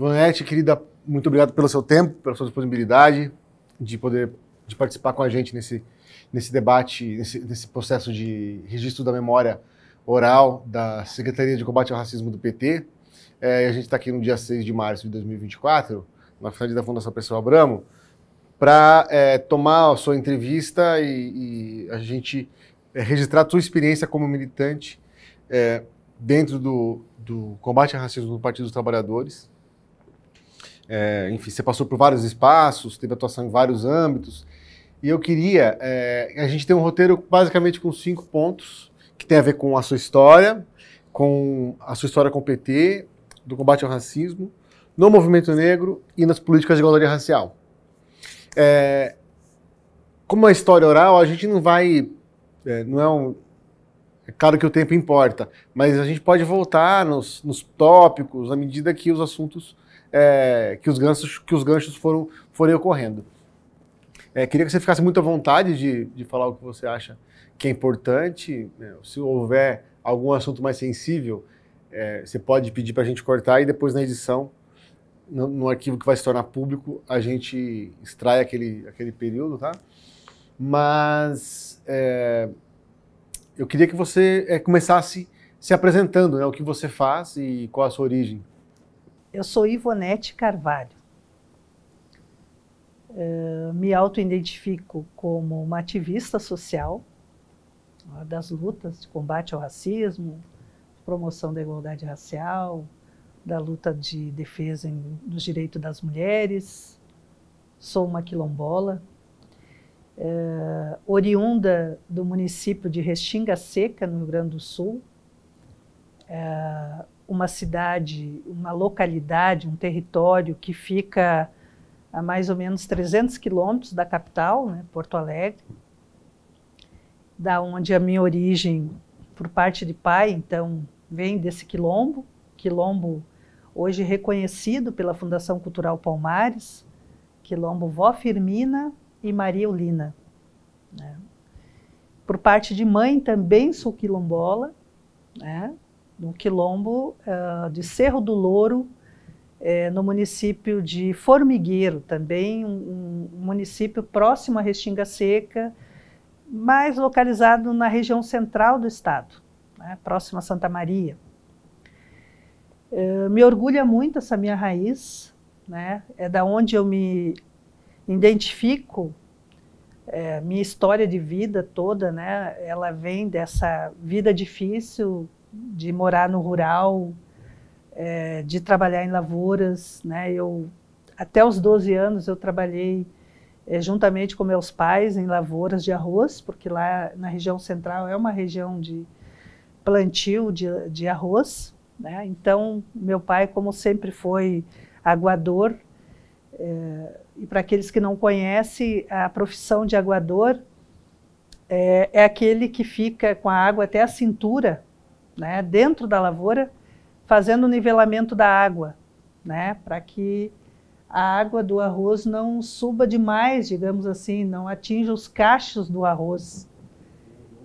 Vanete, querida, muito obrigado pelo seu tempo, pela sua disponibilidade de poder de participar com a gente nesse, nesse debate, nesse, nesse processo de registro da memória oral da Secretaria de Combate ao Racismo do PT. É, a gente está aqui no dia 6 de março de 2024, na frente da Fundação Pessoa Abramo, para é, tomar a sua entrevista e, e a gente é, registrar a sua experiência como militante é, dentro do, do combate ao racismo do Partido dos Trabalhadores. É, enfim, você passou por vários espaços, teve atuação em vários âmbitos. E eu queria. É, a gente tem um roteiro basicamente com cinco pontos, que tem a ver com a sua história, com a sua história com o PT, do combate ao racismo, no movimento negro e nas políticas de igualdade racial. É, como uma é história oral, a gente não vai. É, não é um. É claro que o tempo importa, mas a gente pode voltar nos, nos tópicos à medida que os assuntos é, que os ganchos, que os ganchos foram, ocorrendo. É, queria que você ficasse muito à vontade de, de falar o que você acha que é importante. Né? Se houver algum assunto mais sensível, é, você pode pedir para a gente cortar e depois na edição, no, no, arquivo que vai se tornar público, a gente extrai aquele, aquele período, tá? Mas é, eu queria que você é, começasse se apresentando, né? o que você faz e qual a sua origem. Eu sou Ivonete Carvalho. Uh, me auto-identifico como uma ativista social das lutas de combate ao racismo, promoção da igualdade racial, da luta de defesa em, dos direitos das mulheres. Sou uma quilombola, uh, oriunda do município de Restinga Seca, no Rio Grande do Sul. Uh, uma cidade, uma localidade, um território que fica a mais ou menos 300 quilômetros da capital, né, Porto Alegre, da onde a minha origem por parte de pai, então, vem desse quilombo, quilombo hoje reconhecido pela Fundação Cultural Palmares, quilombo Vó Firmina e Maria Eulina. Né. Por parte de mãe também sou quilombola, né? no quilombo uh, de Cerro do Louro, é, no município de Formigueiro, também um, um, município próximo à Restinga Seca, mas localizado na região central do estado, né, próximo a Santa Maria. É, me orgulha muito essa minha raiz, né, é da onde eu me identifico, é, minha história de vida toda, né, ela vem dessa vida difícil de morar no rural, é, de trabalhar em lavouras, né? Eu até os 12 anos eu trabalhei é, juntamente com meus pais em lavouras de arroz, porque lá na região central é uma região de plantio de, de arroz, né? Então meu pai, como sempre foi aguador, é, e para aqueles que não conhecem a profissão de aguador é, é aquele que fica com a água até a cintura né, dentro da lavoura, fazendo o nivelamento da água, né, para que a água do arroz não suba demais, digamos assim, não atinja os cachos do arroz.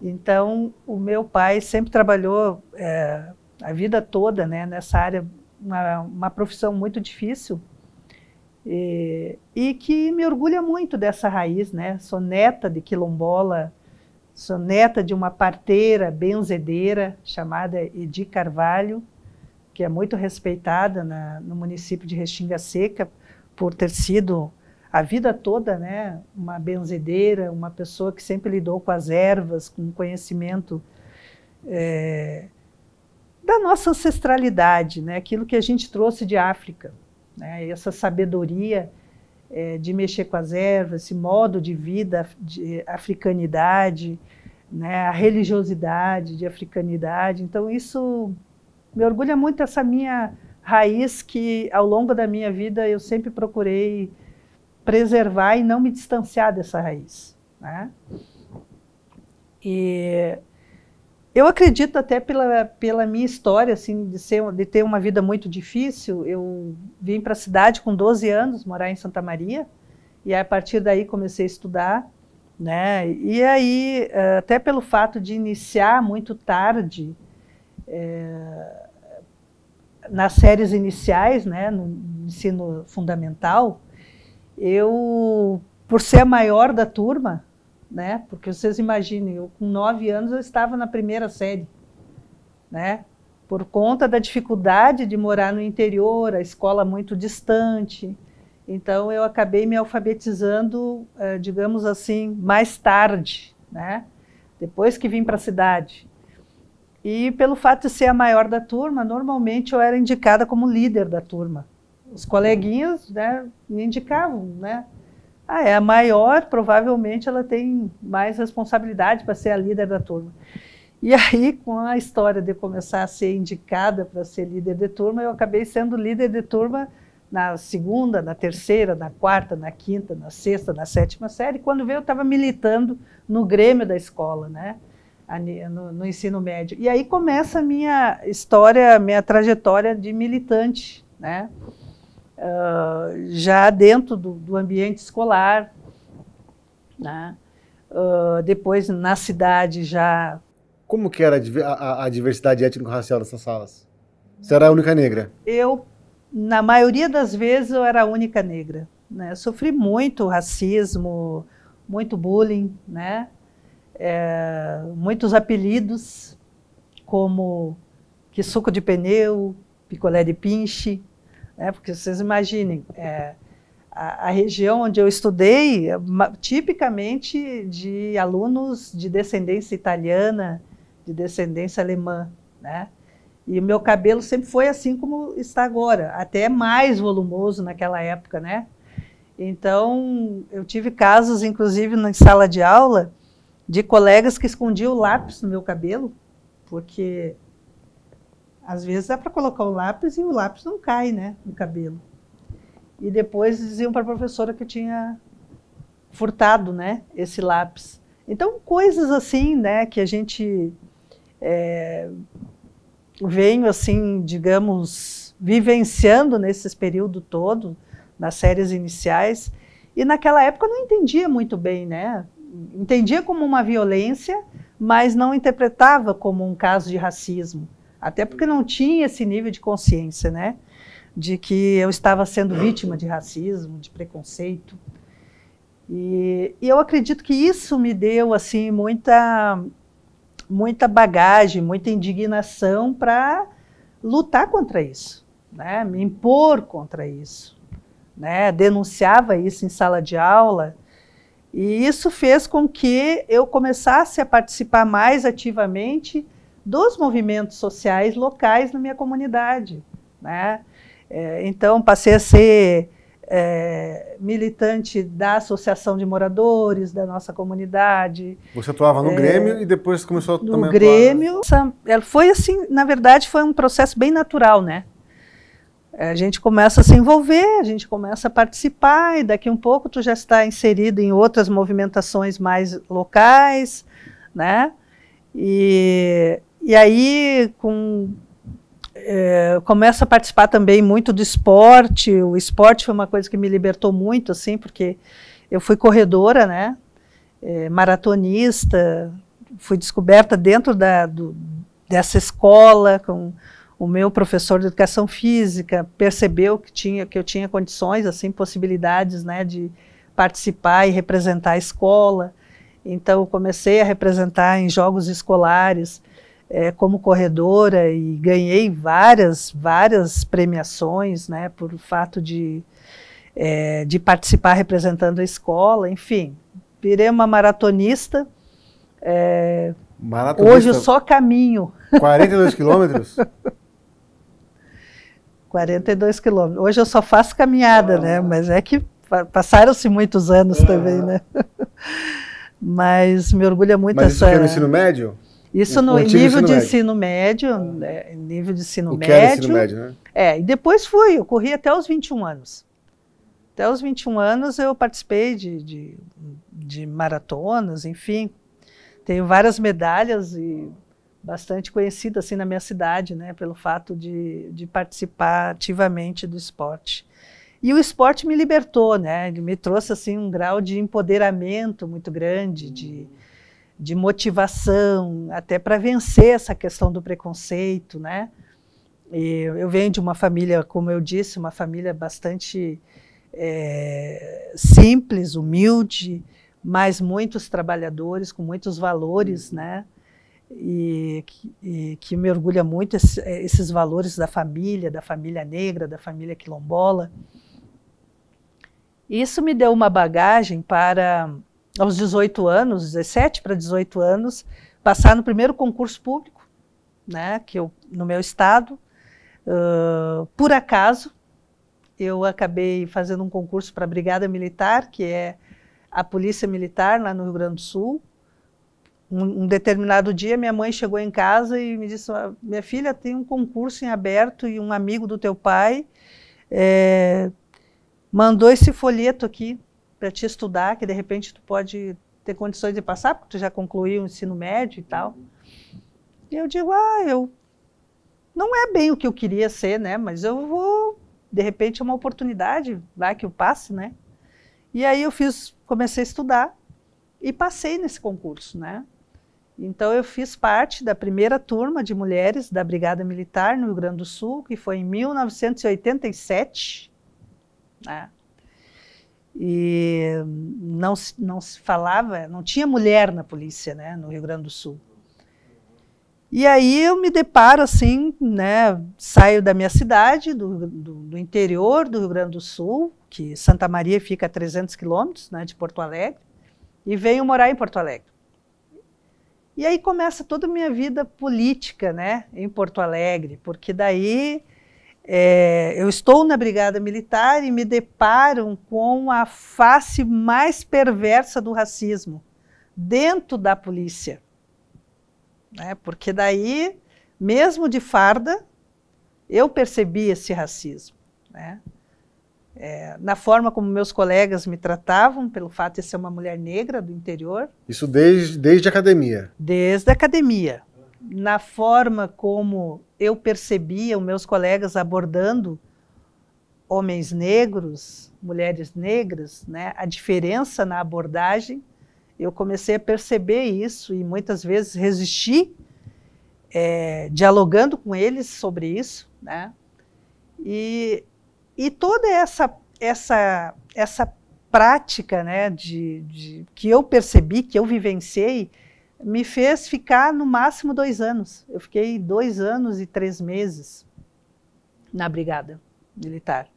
Então, o meu pai sempre trabalhou é, a vida toda né, nessa área, uma, uma profissão muito difícil, e, e, que me orgulha muito dessa raiz, né? Sou neta de quilombola, Sou neta de uma parteira benzedeira chamada Edi Carvalho, que é muito respeitada na, no município de Restinga Seca por ter sido a vida toda, né, uma benzedeira, uma pessoa que sempre lidou com as ervas, com conhecimento é, da nossa ancestralidade, né, aquilo que a gente trouxe de África, né, essa sabedoria é, de mexer com as ervas, esse modo de vida de africanidade, né, a religiosidade de africanidade. Então, isso me orgulha muito essa minha raiz que, ao longo da minha vida, eu sempre procurei preservar e não me distanciar dessa raiz. Né? E eu acredito até pela, pela minha história, assim, de, ser, de ter uma vida muito difícil. Eu vim para a cidade com 12 anos, morar em Santa Maria, e a partir daí comecei a estudar, né? E aí, eh, até pelo fato de iniciar muito tarde, é, nas séries iniciais, né, no ensino fundamental, eu, por ser a maior da turma, né? Porque vocês imaginem, eu com nove anos eu estava na primeira série, né? Por conta da dificuldade de morar no interior, a escola muito distante. Então eu acabei me alfabetizando, eh, digamos assim, mais tarde, né? Depois que vim para a cidade. E pelo fato de ser a maior da turma, normalmente eu era indicada como líder da turma. Os coleguinhas né, me indicavam, né? Ah, é a maior, provavelmente ela tem mais responsabilidade para ser a líder da turma. E aí, com a história de começar a ser indicada para ser líder de turma, eu acabei sendo líder de turma na segunda, na terceira, na quarta, na quinta, na sexta, na sétima série. Quando veio, eu estava militando no Grêmio da escola, né? No, no, ensino médio. E aí começa a minha história, minha trajetória de militante, né? já dentro do, do ambiente escolar, né? Uh, depois na cidade já. Como que era a, a, a diversidade étnico-racial dessas salas? Você era a única negra? Eu, na maioria das vezes, eu era a única negra. Né? Sofri muito racismo, muito bullying, né? É, muitos apelidos, como que suco de pneu, picolé de pinche, né? Porque vocês imaginem, é, a, a, região onde eu estudei, tipicamente de alunos de descendência italiana, de descendência alemã, né? E meu cabelo sempre foi assim como está agora, até mais volumoso naquela época, né? Então, eu tive casos, inclusive, na sala de aula, de colegas que escondiam o lápis no meu cabelo, porque às vezes dá para colocar o lápis e o lápis não cai, né, no cabelo. E depois diziam para a professora que tinha furtado, né, esse lápis. Então coisas assim, né, que a gente é, assim, digamos, vivenciando nesse período todo nas séries iniciais. E naquela época eu não entendia muito bem, né? Entendia como uma violência, mas não interpretava como um caso de racismo. Até porque não tinha esse nível de consciência, né? De que eu estava sendo vítima de racismo, de preconceito. E, e eu acredito que isso me deu, assim, muita, muita bagagem, muita indignação para lutar contra isso, né? Me impor contra isso, né? Denunciava isso em sala de aula. E isso fez com que eu começasse a participar mais ativamente dos movimentos sociais locais na minha comunidade. Né? É, então, passei a ser é, militante da Associação de Moradores da nossa comunidade. Você atuava no é, Grêmio e depois começou a no também Grêmio. Atuar. Ela foi assim, na verdade, foi um processo bem natural, né? É, a gente começa a se envolver, a gente começa a participar e daqui um pouco tu já está inserido em outras movimentações mais locais, né? E e aí, com, é, começo a participar também muito do esporte. O esporte foi uma coisa que me libertou muito, assim, porque eu fui corredora, né? É, maratonista, fui descoberta dentro da, do, dessa escola com o meu professor de educação física percebeu que tinha que eu tinha condições assim possibilidades né de participar e representar a escola então comecei a representar em jogos escolares é, como corredora e ganhei várias, várias premiações, né, por fato de, é, de participar representando a escola, enfim, virei uma maratonista. É, maratonista hoje eu só caminho. 42 quilômetros? 42 quilômetros. Hoje eu só faço caminhada, né, ah. né, mas é que passaram-se muitos anos ah. também, né. mas me orgulha muito mas essa... Mas isso foi no ensino médio? Isso no nível ensino de ensino médio, né, nível de ensino o médio. Que ensino médio, né? É, e depois fui, eu corri até os 21 anos. Até os 21 anos eu participei de, de, de maratonas, enfim. Tenho várias medalhas e bastante conhecida assim na minha cidade, né, pelo fato de, de participar ativamente do esporte. E o esporte me libertou, né? Ele me trouxe assim um grau de empoderamento muito grande, de de motivação, até para vencer essa questão do preconceito, né? E eu venho de uma família, como eu disse, uma família bastante é, simples, humilde, mas muitos trabalhadores, com muitos valores, uhum. né? E, e que me orgulha muito esse, é, esses valores da família, da família negra, da família quilombola. Isso me deu uma bagagem para aos 18 anos, 17 para 18 anos, passar no primeiro concurso público, né, que eu, no meu estado. Uh, por acaso, eu acabei fazendo um concurso para a Brigada Militar, que é a Polícia Militar lá no Rio Grande do Sul. Um, um determinado dia, minha mãe chegou em casa e me disse: ah, Minha filha, tem um concurso em aberto e um amigo do teu pai é, mandou esse folheto aqui para te estudar, que de repente tu pode ter condições de passar, porque tu já concluiu o ensino médio e tal. E eu digo, ah, eu não é bem o que eu queria ser, né? Mas eu vou, de repente, é uma oportunidade vai que eu passe, né? E aí eu fiz, comecei a estudar e passei nesse concurso, né? Então eu fiz parte da primeira turma de mulheres da Brigada Militar no Rio Grande do Sul, que foi em 1987. Né? e não, não se falava, não tinha mulher na polícia, né, no Rio Grande do Sul. E aí eu me deparo assim, né, saio da minha cidade, do, do, do interior do Rio Grande do Sul, que Santa Maria fica a 300 quilômetros né, de Porto Alegre, e venho morar em Porto Alegre. E aí começa toda a minha vida política, né, em Porto Alegre, porque daí é, eu estou na Brigada Militar e me deparam com a face mais perversa do racismo dentro da polícia. Né? Porque daí, mesmo de farda, eu percebi esse racismo. Né? É, na forma como meus colegas me tratavam, pelo fato de ser uma mulher negra do interior. Isso desde, desde a academia? Desde a academia na forma como eu percebia os meus colegas abordando homens negros, mulheres negras, né, a diferença na abordagem, eu comecei a perceber isso e muitas vezes resisti, é, dialogando com eles sobre isso, né? E, e toda essa essa essa prática, né, de, de que eu percebi, que eu vivenciei, me fez ficar no máximo dois anos. Eu fiquei dois anos e três meses na brigada militar.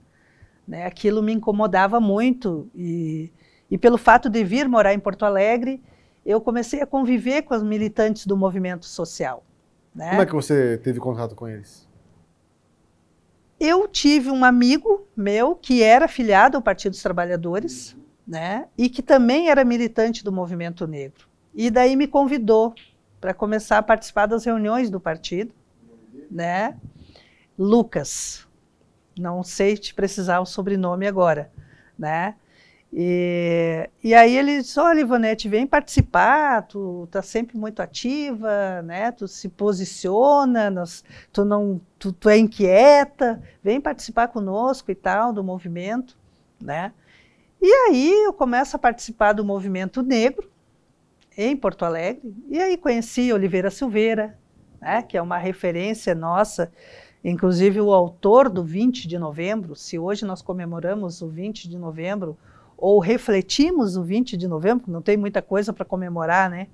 Né? Aquilo me incomodava muito e, e pelo fato de vir morar em Porto Alegre, eu comecei a conviver com as militantes do movimento social. Né? Como é que você teve contato com eles? Eu tive um amigo meu que era filiado ao Partido dos Trabalhadores, né? E que também era militante do movimento negro. E daí me convidou para começar a participar das reuniões do partido, né? Lucas, não sei te precisar o sobrenome agora, né? E, e aí ele disse, olha Ivonete, vem participar, tu tá sempre muito ativa, né? Tu se posiciona, nós, tu, não, tu, tu é inquieta, vem participar conosco e tal, do movimento, né? E aí eu começo a participar do movimento negro, em Porto Alegre, e aí conheci Oliveira Silveira, né, que é uma referência nossa, inclusive o autor do 20 de novembro, se hoje nós comemoramos o 20 de novembro, ou refletimos o 20 de novembro, não tem muita coisa para comemorar, né?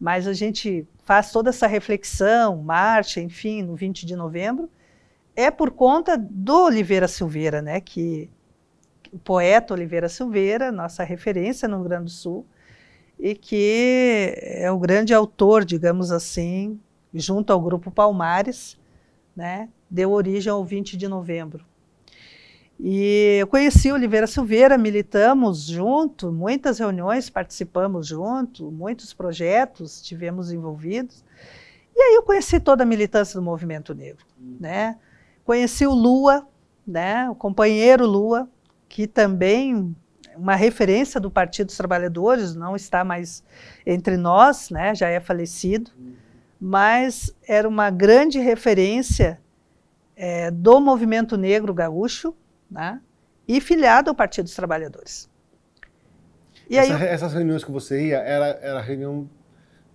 Mas a gente faz toda essa reflexão, marcha, enfim, no 20 de novembro, é por conta do Oliveira Silveira, né? Que o poeta Oliveira Silveira, nossa referência no Rio Grande do Sul, e que é o grande autor, digamos assim, junto ao Grupo Palmares, né, deu origem ao 20 de novembro. E eu conheci Oliveira Silveira, militamos junto, muitas reuniões participamos junto, muitos projetos tivemos envolvidos. E aí eu conheci toda a militância do movimento negro, hum. né? Conheci o Lua, né? O companheiro Lua, que também uma referência do Partido dos Trabalhadores, não está mais entre nós, né, já é falecido, mas era uma grande referência é, do movimento negro gaúcho né, e filiado ao Partido dos Trabalhadores. E Essa, aí, essas reuniões que você ia, era, era reunião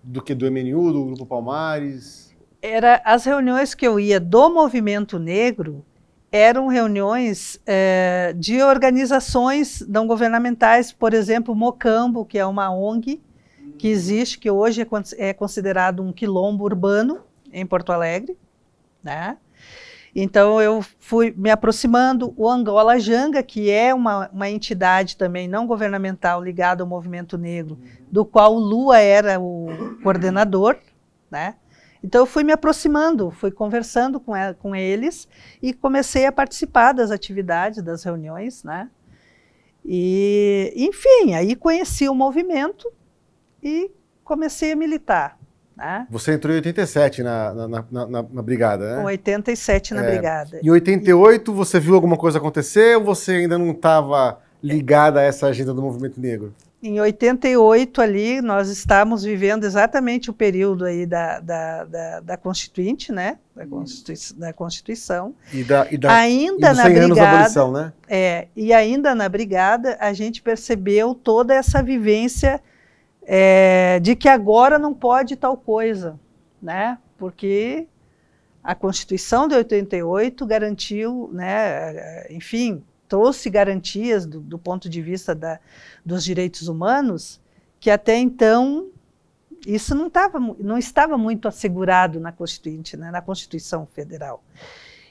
do que? Do MNU, do Grupo Palmares? Era as reuniões que eu ia do movimento negro, eram reuniões é, de organizações não governamentais, por exemplo, Mocambo, que é uma ONG que hum. existe, que hoje é, é, considerado um quilombo urbano em Porto Alegre, né? Então eu fui me aproximando. O Angola Janga, que é uma, uma entidade também não governamental ligada ao movimento negro, uhum. do qual o Lua era o coordenador, né? Então eu fui me aproximando, fui conversando com, ela, com eles e comecei a participar das atividades, das reuniões, né? E, enfim, aí conheci o movimento e comecei a militar. Né? Você entrou em 87 na, na, na, na, na brigada, né? 87 na é, brigada. Em 88 e... você viu alguma coisa acontecer ou você ainda não estava é. ligada a essa agenda do movimento negro? em 88 ali, nós estávamos vivendo exatamente o período aí da, da, da, da Constituinte, né? Da, uhum. Constitui da Constituição. E da, e da ainda e na Brigada, anos da abolição, né? É, e ainda na Brigada a gente percebeu toda essa vivência é, de que agora não pode tal coisa, né? Porque a Constituição de 88 garantiu, né? Enfim, trouxe garantias do, do ponto de vista da, dos direitos humanos, que até então isso não, tava, não estava muito assegurado na Constituinte, né, na Constituição Federal.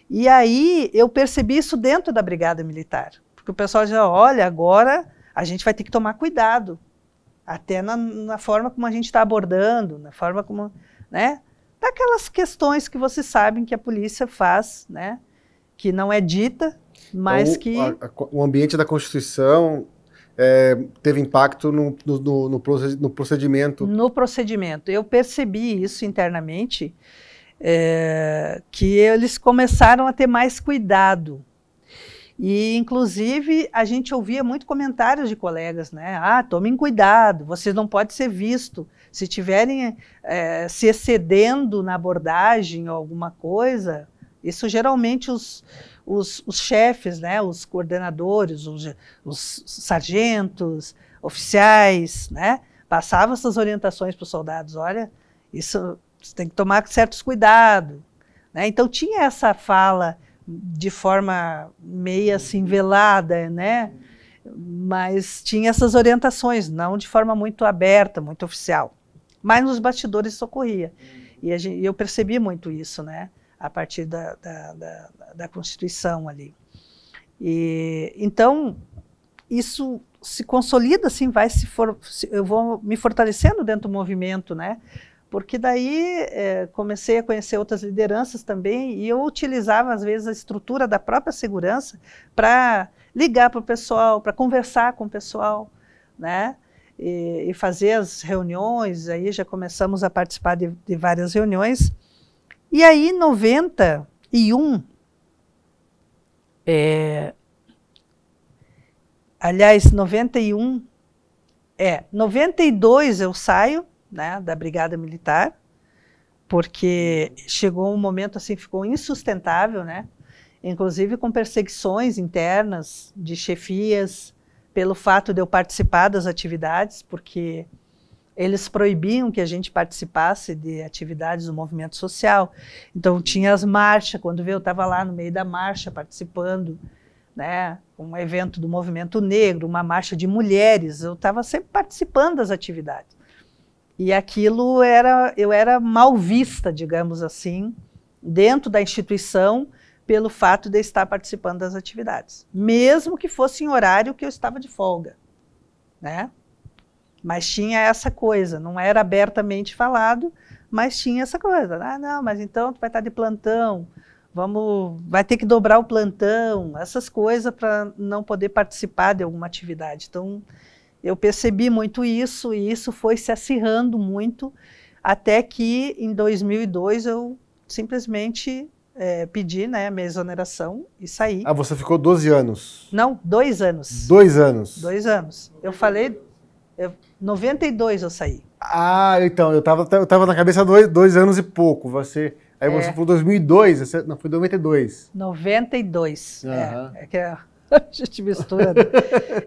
E aí eu percebi isso dentro da Brigada Militar, porque o pessoal já olha agora a gente vai ter que tomar cuidado, até na, na forma como a gente está abordando, na forma como, né, daquelas questões que vocês sabem que a polícia faz, né, que não é dita, mas então, que. A, a, o ambiente da Constituição é, teve impacto no, no, no, no, procedimento. No procedimento. Eu percebi isso internamente, é, que eles começaram a ter mais cuidado. E, inclusive, a gente ouvia muito comentários de colegas, né? Ah, tomem cuidado, vocês não podem ser visto. Se tiverem é, se excedendo na abordagem ou alguma coisa, isso geralmente os, os, os chefes, né, os coordenadores, os, os sargentos, oficiais, né, passavam essas orientações para os soldados, olha, isso tem que tomar certos cuidados. Né? Então tinha essa fala de forma meio assim uhum. velada, né? Mas tinha essas orientações, não de forma muito aberta, muito oficial. Mas nos bastidores socorria. ocorria. E, gente, eu percebi muito isso, né? a partir da, da, da, da Constituição ali. E, então, isso se consolida, assim, vai se, for, se eu vou me fortalecendo dentro do movimento, né? Porque daí é, comecei a conhecer outras lideranças também e eu utilizava, às vezes, a estrutura da própria segurança para ligar para o pessoal, para conversar com o pessoal, né? E, e, fazer as reuniões, aí já começamos a participar de, de várias reuniões e aí, 91, é, aliás, 91, é, 92 eu saio né, da Brigada Militar, porque chegou um momento assim, ficou insustentável, né? Inclusive com perseguições internas de chefias, pelo fato de eu participar das atividades, porque eles proibiam que a gente participasse de atividades do movimento social. Então tinha as marchas, quando veio eu estava lá no meio da marcha participando, né, um evento do movimento negro, uma marcha de mulheres, eu estava sempre participando das atividades. E aquilo era, eu era mal vista, digamos assim, dentro da instituição pelo fato de estar participando das atividades, mesmo que fosse em horário que eu estava de folga, né? Mas tinha essa coisa, não era abertamente falado, mas tinha essa coisa. Ah, não, mas então tu vai estar tá de plantão, vamos, vai ter que dobrar o plantão, essas coisas para não poder participar de alguma atividade. Então, eu percebi muito isso e isso foi se acirrando muito até que em 2002 eu simplesmente é, pedi né, a minha exoneração e saí. Ah, você ficou 12 anos? Não, dois anos. Dois anos. Dois anos. Eu falei é, eu, 92 eu saí. Ah, então, eu tava, eu tava na cabeça dois, dois anos e pouco. Você. Aí é. você falou 2002, você, não, foi 92. 92, uhum. é, é que a gente mistura. Né?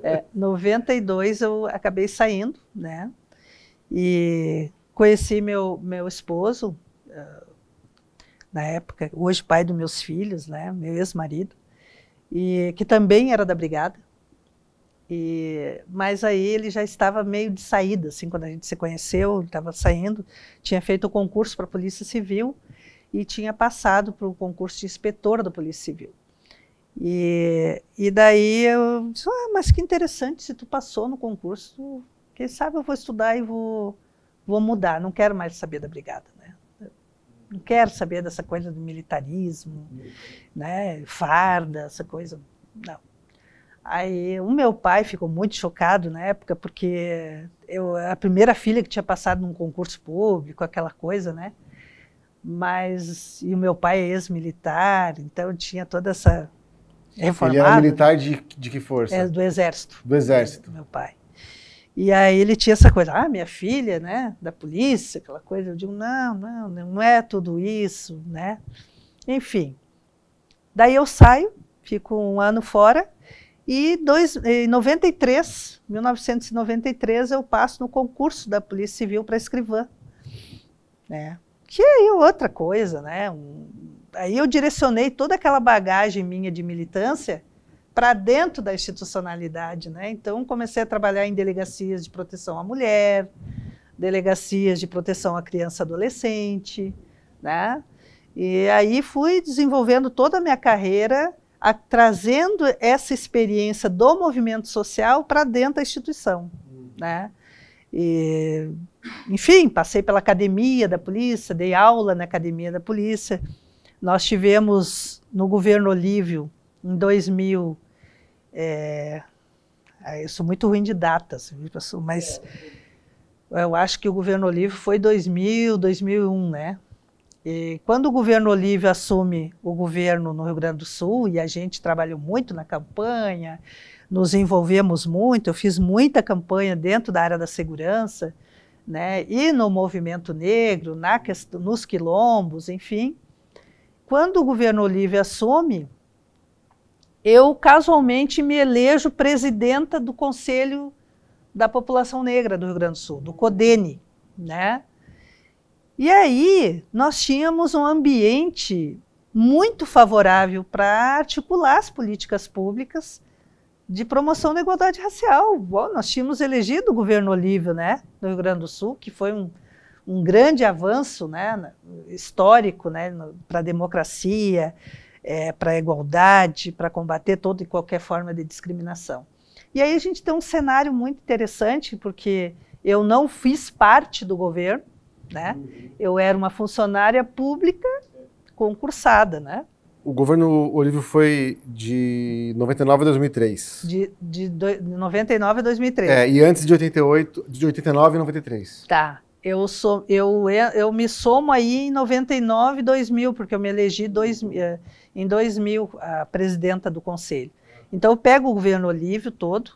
é, 92 eu acabei saindo, né? E conheci meu, meu esposo, ah, na época, hoje pai dos meus filhos, né? Meu ex-marido, e que também era da brigada. E, mas aí ele já estava meio de saída, assim, quando a gente se conheceu, estava saindo, tinha feito o concurso para a Polícia Civil e tinha passado para o concurso de inspetor da Polícia Civil. E, e daí eu disse, ah, mas que interessante, se tu passou no concurso, quem sabe eu vou estudar e vou, vou mudar, não quero mais saber da brigada, né? Não quero saber dessa coisa do militarismo, né, farda, essa coisa, não Aí o meu pai ficou muito chocado na época, porque eu a primeira filha que tinha passado num concurso público, aquela coisa, né? Mas e o meu pai é ex-militar, então tinha toda essa reformada. É, ele era militar de, de que força? É, do exército. Do exército. Meu pai. E aí ele tinha essa coisa, ah, minha filha, né, da polícia, aquela coisa. Eu digo, não, não, não é tudo isso, né? Enfim. Daí eu saio, fico um ano fora e dois, em 93, 1993, eu passo no concurso da Polícia Civil para escrivã. Né? Que aí é outra coisa, né? Um, aí eu direcionei toda aquela bagagem minha de militância para dentro da institucionalidade, né? Então comecei a trabalhar em delegacias de proteção à mulher, delegacias de proteção à criança e adolescente, né? E aí fui desenvolvendo toda a minha carreira a, trazendo essa experiência do movimento social para dentro da instituição, uhum. né? E, enfim, passei pela academia da polícia, dei aula na academia da polícia. Nós tivemos no governo Olívio, em 2000, é, ah, eu sou muito ruim de datas, mas eu acho que o governo Olívio foi 2000, 2001, né? E quando o governo Olívio assume o governo no Rio Grande do Sul, e a gente trabalhou muito na campanha, nos envolvemos muito, eu fiz muita campanha dentro da área da segurança, né, e no movimento negro, na, nos quilombos, enfim. Quando o governo Olívio assume, eu casualmente me elejo presidenta do Conselho da População Negra do Rio Grande do Sul, do CODENE, né? E aí nós tínhamos um ambiente muito favorável para articular as políticas públicas de promoção da igualdade racial. Bom, nós tínhamos elegido o governo Olívio, né, do Rio Grande do Sul, que foi um, um grande avanço né, histórico né, para a democracia, é, para a igualdade, para combater toda e qualquer forma de discriminação. E aí a gente tem um cenário muito interessante, porque eu não fiz parte do governo, né? Eu era uma funcionária pública concursada, né? O governo Olívio foi de 99 a 2003. De, de, do, 99 a 2003. É, e antes de 88, de 89 a 93. Tá. Eu, sou, eu, eu me somo aí em 99, e 2000, porque eu me elegi dois, eh, em 2000 a presidenta do conselho. Então eu pego o governo Olívio todo,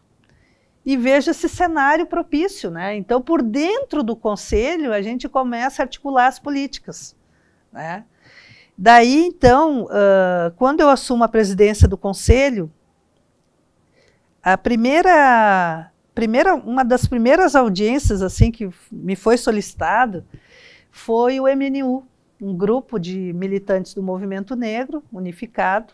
e veja esse cenário propício. Né? Então, por dentro do conselho, a gente começa a articular as políticas. Né? Daí, então, uh, quando eu assumo a presidência do conselho, a primeira, primeira, uma das primeiras audiências assim que me foi solicitado foi o MNU, um grupo de militantes do movimento negro unificado,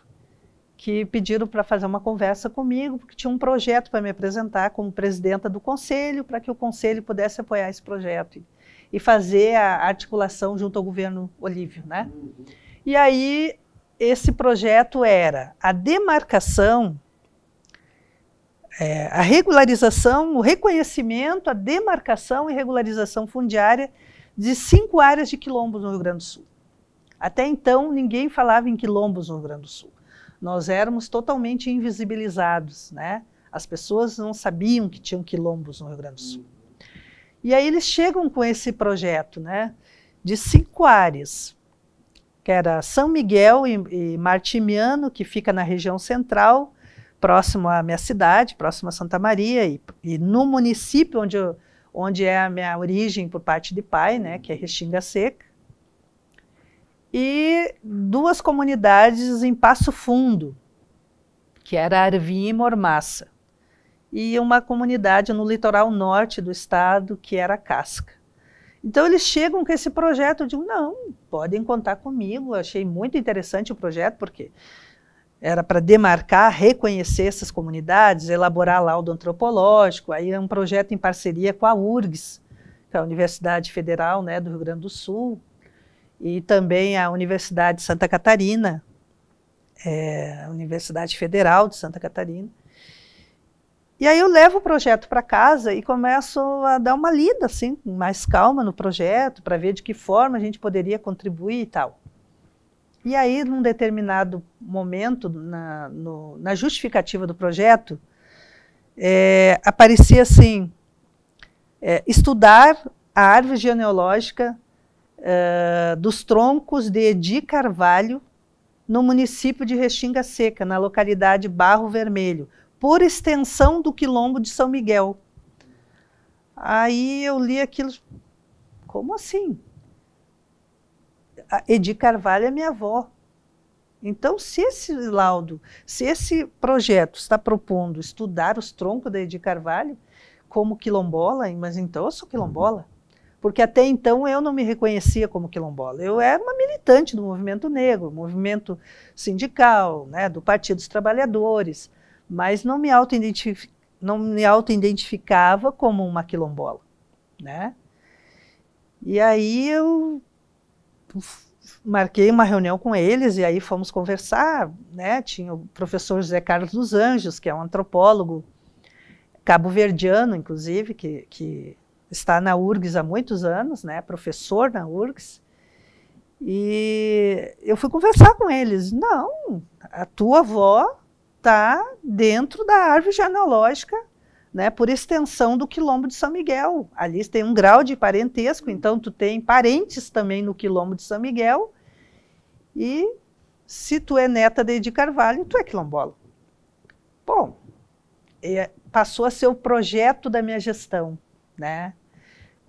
que pediram para fazer uma conversa comigo, porque tinha um projeto para me apresentar como presidenta do conselho, para que o conselho pudesse apoiar esse projeto e fazer a articulação junto ao governo Olívio, né? Uhum. E aí esse projeto era a demarcação, é, a regularização, o reconhecimento, a demarcação e regularização fundiária de cinco áreas de quilombos no Rio Grande do Sul. Até então ninguém falava em quilombos no Rio Grande do Sul nós éramos totalmente invisibilizados, né? As pessoas não sabiam que tinham quilombos no Rio Grande do Sul. E aí eles chegam com esse projeto, né? De cinco áreas, que era São Miguel e, e Martimiano, que fica na região central, próximo à minha cidade, próximo a Santa Maria, e, e no município onde, eu, onde é a minha origem por parte de pai, né? Que é Restinga Seca e duas comunidades em Passo Fundo, que era Arvim e Mormaça, e uma comunidade no litoral norte do estado, que era Casca. Então eles chegam com esse projeto, eu digo, não, podem contar comigo, achei muito interessante o projeto, porque era para demarcar, reconhecer essas comunidades, elaborar laudo antropológico, aí é um projeto em parceria com a URGS, que é a Universidade Federal né, do Rio Grande do Sul, e também a Universidade de Santa Catarina, é, a Universidade Federal de Santa Catarina. E aí eu levo o projeto para casa e começo a dar uma lida assim, mais calma no projeto, para ver de que forma a gente poderia contribuir e tal. E aí, num determinado momento, na, no, na justificativa do projeto, é, aparecia assim: é, estudar a árvore genealógica uh, dos troncos de Edi Carvalho, no município de Restinga Seca, na localidade Barro Vermelho, por extensão do quilombo de São Miguel. Aí eu li aquilo, como assim? Edi Carvalho é minha avó. Então, se esse laudo, se esse projeto está propondo estudar os troncos da Edi Carvalho como quilombola, mas então eu sou quilombola porque até então eu não me reconhecia como quilombola. Eu era uma militante do movimento negro, movimento sindical, né, do Partido dos Trabalhadores, mas não me auto-identificava não me auto-identificava como uma quilombola, né? E aí eu marquei uma reunião com eles e aí fomos conversar, né? Tinha o professor José Carlos dos Anjos, que é um antropólogo cabo-verdiano, inclusive, que, que está na URGS há muitos anos, né, professor na URGS, e eu fui conversar com eles. Não, a tua avó está dentro da árvore genealógica, né, por extensão do quilombo de São Miguel. Ali tem um grau de parentesco, então tu tem parentes também no quilombo de São Miguel. E se tu é neta de Edi Carvalho, tu é quilombola. Bom, é, passou a ser o projeto da minha gestão, né?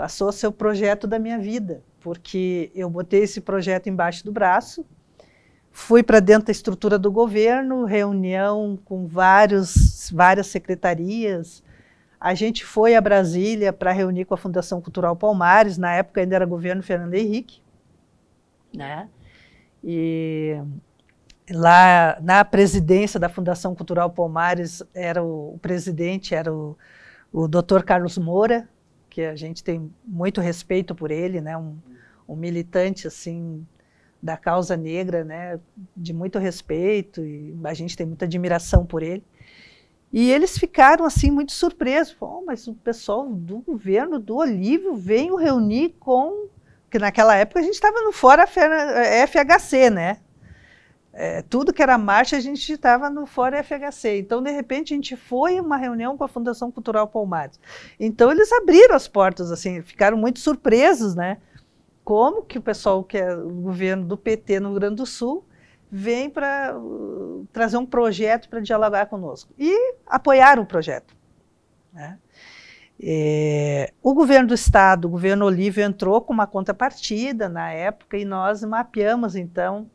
passou a ser o projeto da minha vida, porque eu botei esse projeto embaixo do braço, fui para dentro da estrutura do governo, reunião com vários, várias secretarias. A gente foi a Brasília para reunir com a Fundação Cultural Palmares, na época ainda era governo Fernando Henrique, né? E lá na presidência da Fundação Cultural Palmares era o, o presidente era o, o Dr. Carlos Moura, que a gente tem muito respeito por ele, né? Um, um militante assim da causa negra, né? De muito respeito e a gente tem muita admiração por ele. E eles ficaram assim muito surpresos. Oh, mas o pessoal do governo do Olívio veio reunir com que naquela época a gente estava no fora FHC, né? é, tudo que era marcha, a gente estava no Fórum FHC. Então, de repente, a gente foi uma reunião com a Fundação Cultural Palmares. Então, eles abriram as portas, assim, ficaram muito surpresos, né? Como que o pessoal, que é o governo do PT no Rio Grande do Sul, vem para uh, trazer um projeto para dialogar conosco. E apoiar o projeto. Né? É, o governo do estado, o governo Olívio, entrou com uma contrapartida na época e nós mapeamos, então,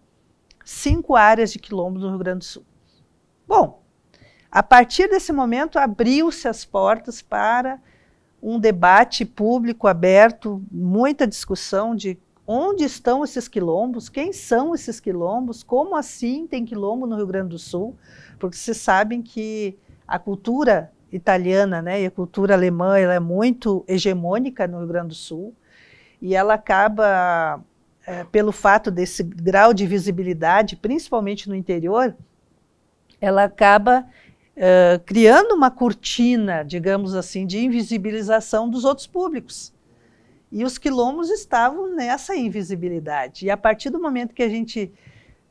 cinco áreas de quilombos no Rio Grande do Sul. Bom, a partir desse momento abriu-se as portas para um debate público aberto, muita discussão de onde estão esses quilombos, quem são esses quilombos, como assim tem quilombo no Rio Grande do Sul, porque vocês sabem que a cultura italiana né, e a cultura alemã ela é muito hegemônica no Rio Grande do Sul e ela acaba é, pelo fato desse grau de visibilidade, principalmente no interior, ela acaba é, criando uma cortina, digamos assim, de invisibilização dos outros públicos. E os quilombos estavam nessa invisibilidade. E a partir do momento que a gente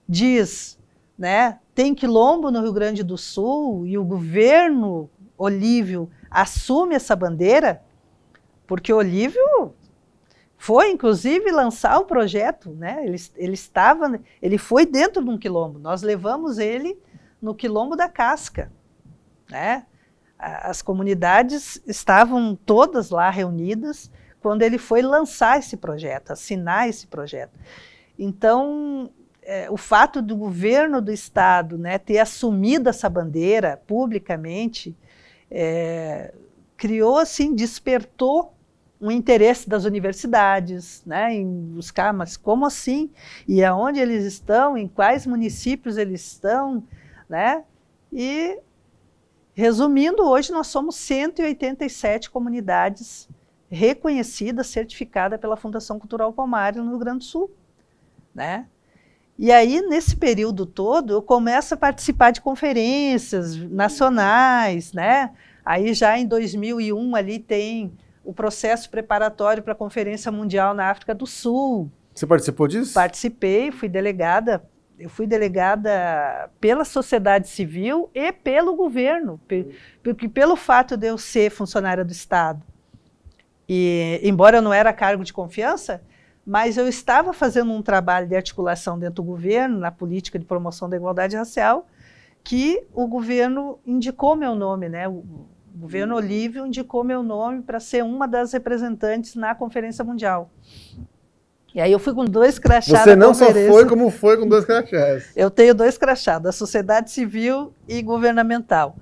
diz, né, tem quilombo no Rio Grande do Sul e o governo Olívio assume essa bandeira, porque Olívio foi inclusive lançar o projeto, né? Ele, ele estava, ele foi dentro de um quilombo. Nós levamos ele no quilombo da Casca, né? As comunidades estavam todas lá reunidas quando ele foi lançar esse projeto, assinar esse projeto. Então, é, o fato do governo do estado, né, ter assumido essa bandeira publicamente, é, criou assim, despertou um interesse das universidades né, em buscar, mas como assim? E aonde eles estão? Em quais municípios eles estão? Né? E, resumindo, hoje nós somos 187 comunidades reconhecidas, certificadas pela Fundação Cultural Palmares no Rio Grande do Sul. Né? E aí, nesse período todo, eu começo a participar de conferências nacionais. Né? Aí, já em 2001, ali tem o processo preparatório para a Conferência Mundial na África do Sul. Você participou disso? Participei, fui delegada. Eu fui delegada pela sociedade civil e pelo governo, porque pelo fato de eu ser funcionária do Estado. E embora eu não era cargo de confiança, mas eu estava fazendo um trabalho de articulação dentro do governo, na política de promoção da igualdade racial, que o governo indicou meu nome, né? O governo hum. Olívio indicou meu nome para ser uma das representantes na Conferência Mundial. E aí eu fui com dois crachás. Você não só foi como foi com dois crachás. Eu tenho dois crachás, da sociedade civil e governamental.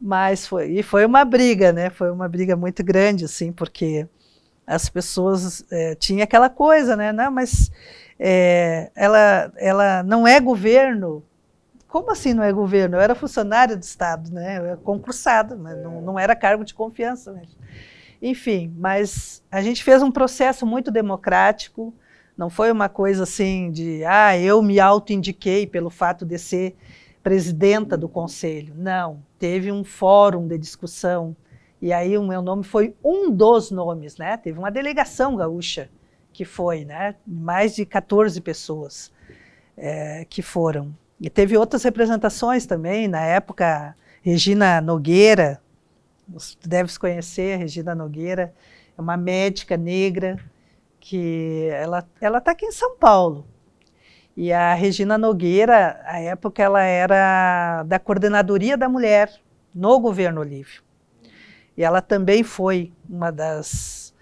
Mas foi, e foi uma briga, né? Foi uma briga muito grande, assim, porque as pessoas é, tinham aquela coisa, né? Não, mas é, ela, ela não é governo, como assim não é governo? Eu era funcionária do Estado, né? Eu era concursada, mas não, é. não era cargo de confiança. Enfim, mas a gente fez um processo muito democrático, não foi uma coisa assim de, ah, eu me auto indiquei pelo fato de ser presidenta do conselho. Não, teve um fórum de discussão. E aí o meu nome foi um dos nomes, né? Teve uma delegação gaúcha que foi, né? Mais de 14 pessoas é, que foram. E teve outras representações também, na época, Regina Nogueira, deve se conhecer, Regina Nogueira, é uma médica negra que ela ela está aqui em São Paulo. E a Regina Nogueira, a época, ela era da coordenadoria da mulher no governo Olívio. E ela também foi uma das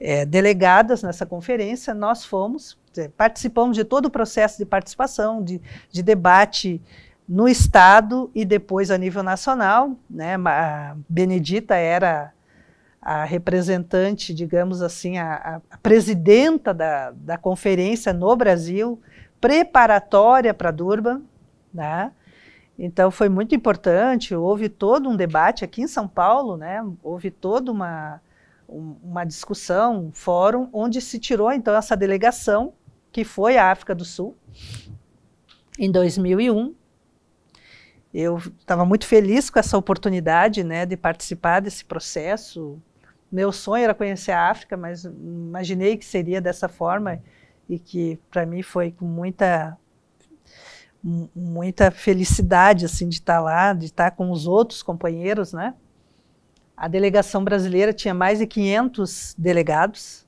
é, delegadas nessa conferência. Nós fomos Participamos de todo o processo de participação, de, de debate no Estado e depois a nível nacional. Né? A Benedita era a representante, digamos assim, a, a presidenta da, da conferência no Brasil, preparatória para Durban. Né? Então foi muito importante, houve todo um debate aqui em São Paulo, né? houve toda uma, uma discussão, um fórum, onde se tirou então essa delegação que foi a África do Sul, em 2001. Eu estava muito feliz com essa oportunidade né, de participar desse processo. Meu sonho era conhecer a África, mas imaginei que seria dessa forma e que para mim foi com muita muita felicidade assim de estar lá, de estar com os outros companheiros, né? A delegação brasileira tinha mais de 500 delegados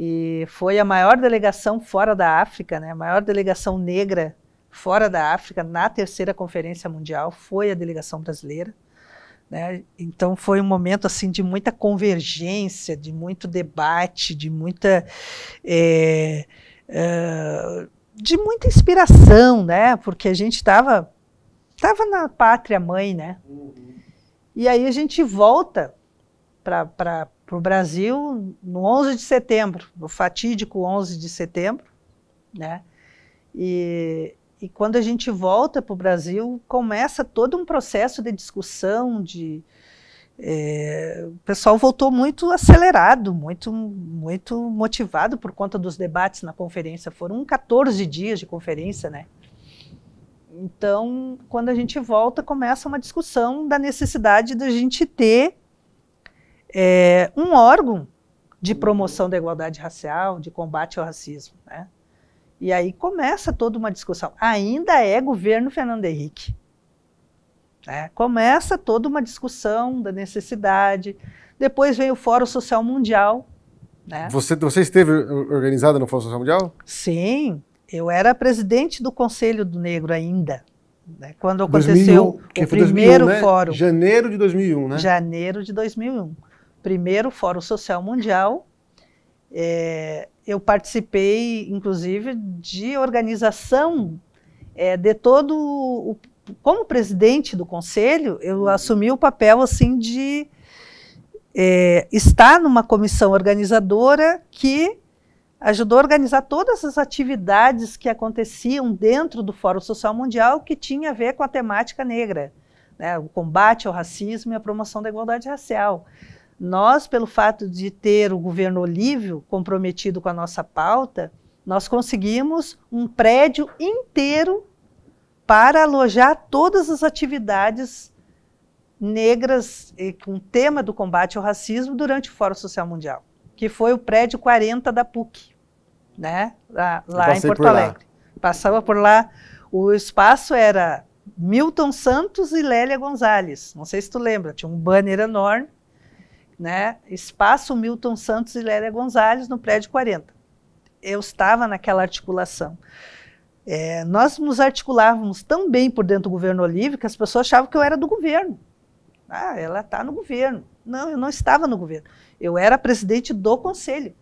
e foi a maior delegação fora da África, né? a maior delegação negra fora da África na terceira conferência mundial foi a delegação brasileira. Né? Então foi um momento assim de muita convergência, de muito debate, de muita é, é, de muita inspiração, né? Porque a gente estava estava na pátria mãe, né? Uhum. E aí a gente volta para para o Brasil no 11 de setembro, no fatídico 11 de setembro, né? E, e quando a gente volta para o Brasil, começa todo um processo de discussão, de é, o pessoal voltou muito acelerado, muito, muito motivado por conta dos debates na conferência. Foram 14 dias de conferência, né? Então, quando a gente volta, começa uma discussão da necessidade da gente ter é, um órgão de uhum. promoção da igualdade racial, de combate ao racismo. Né? E aí começa toda uma discussão. Ainda é governo Fernando Henrique. Né? Começa toda uma discussão da necessidade. Depois vem o Fórum Social Mundial. Né? Você, você esteve organizada no Fórum Social Mundial? Sim, eu era presidente do Conselho do Negro ainda. Né? Quando aconteceu 2001, o primeiro 2001, né? fórum. Janeiro de 2001, né? Janeiro de 2001 primeiro Fórum Social Mundial. É, eu participei, inclusive, de organização é, de todo o, como presidente do conselho, eu uhum. assumi o papel assim de é, estar numa comissão organizadora que ajudou a organizar todas as atividades que aconteciam dentro do Fórum Social Mundial que tinha a ver com a temática negra, né? o combate ao racismo e a promoção da igualdade racial. Nós, pelo fato de ter o governo Olívio comprometido com a nossa pauta, nós conseguimos um prédio inteiro para alojar todas as atividades negras com tema do combate ao racismo durante o Fórum Social Mundial, que foi o prédio 40 da PUC, né? lá, lá em Porto Alegre. Lá. Passava por lá, o espaço era Milton Santos e Lélia Gonzalez, não sei se tu lembra, tinha um banner enorme, né? Espaço Milton Santos e Lélia Gonzalez, no prédio 40. Eu estava naquela articulação. É, nós nos articulávamos tão bem por dentro do governo Olívio que as pessoas achavam que eu era do governo. Ah, ela está no governo. Não, eu não estava no governo. Eu era presidente do conselho,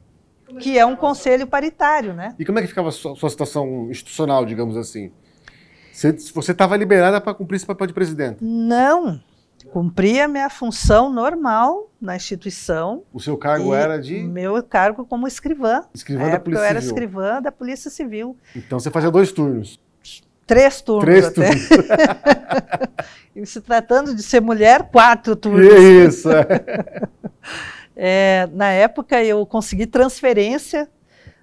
é que é um conselho paritário, né? E como é que ficava a sua, sua situação institucional, digamos assim? Você estava liberada para cumprir esse papel de presidente? Não cumpria a minha função normal na instituição. O seu cargo era de? Meu cargo como escrivã. Escrivã da Polícia eu Civil. Eu era escrivã da Polícia Civil. Então você fazia dois turnos. Três turnos Três até. turnos. e se tratando de ser mulher, quatro turnos. Isso. É. é, na época eu consegui transferência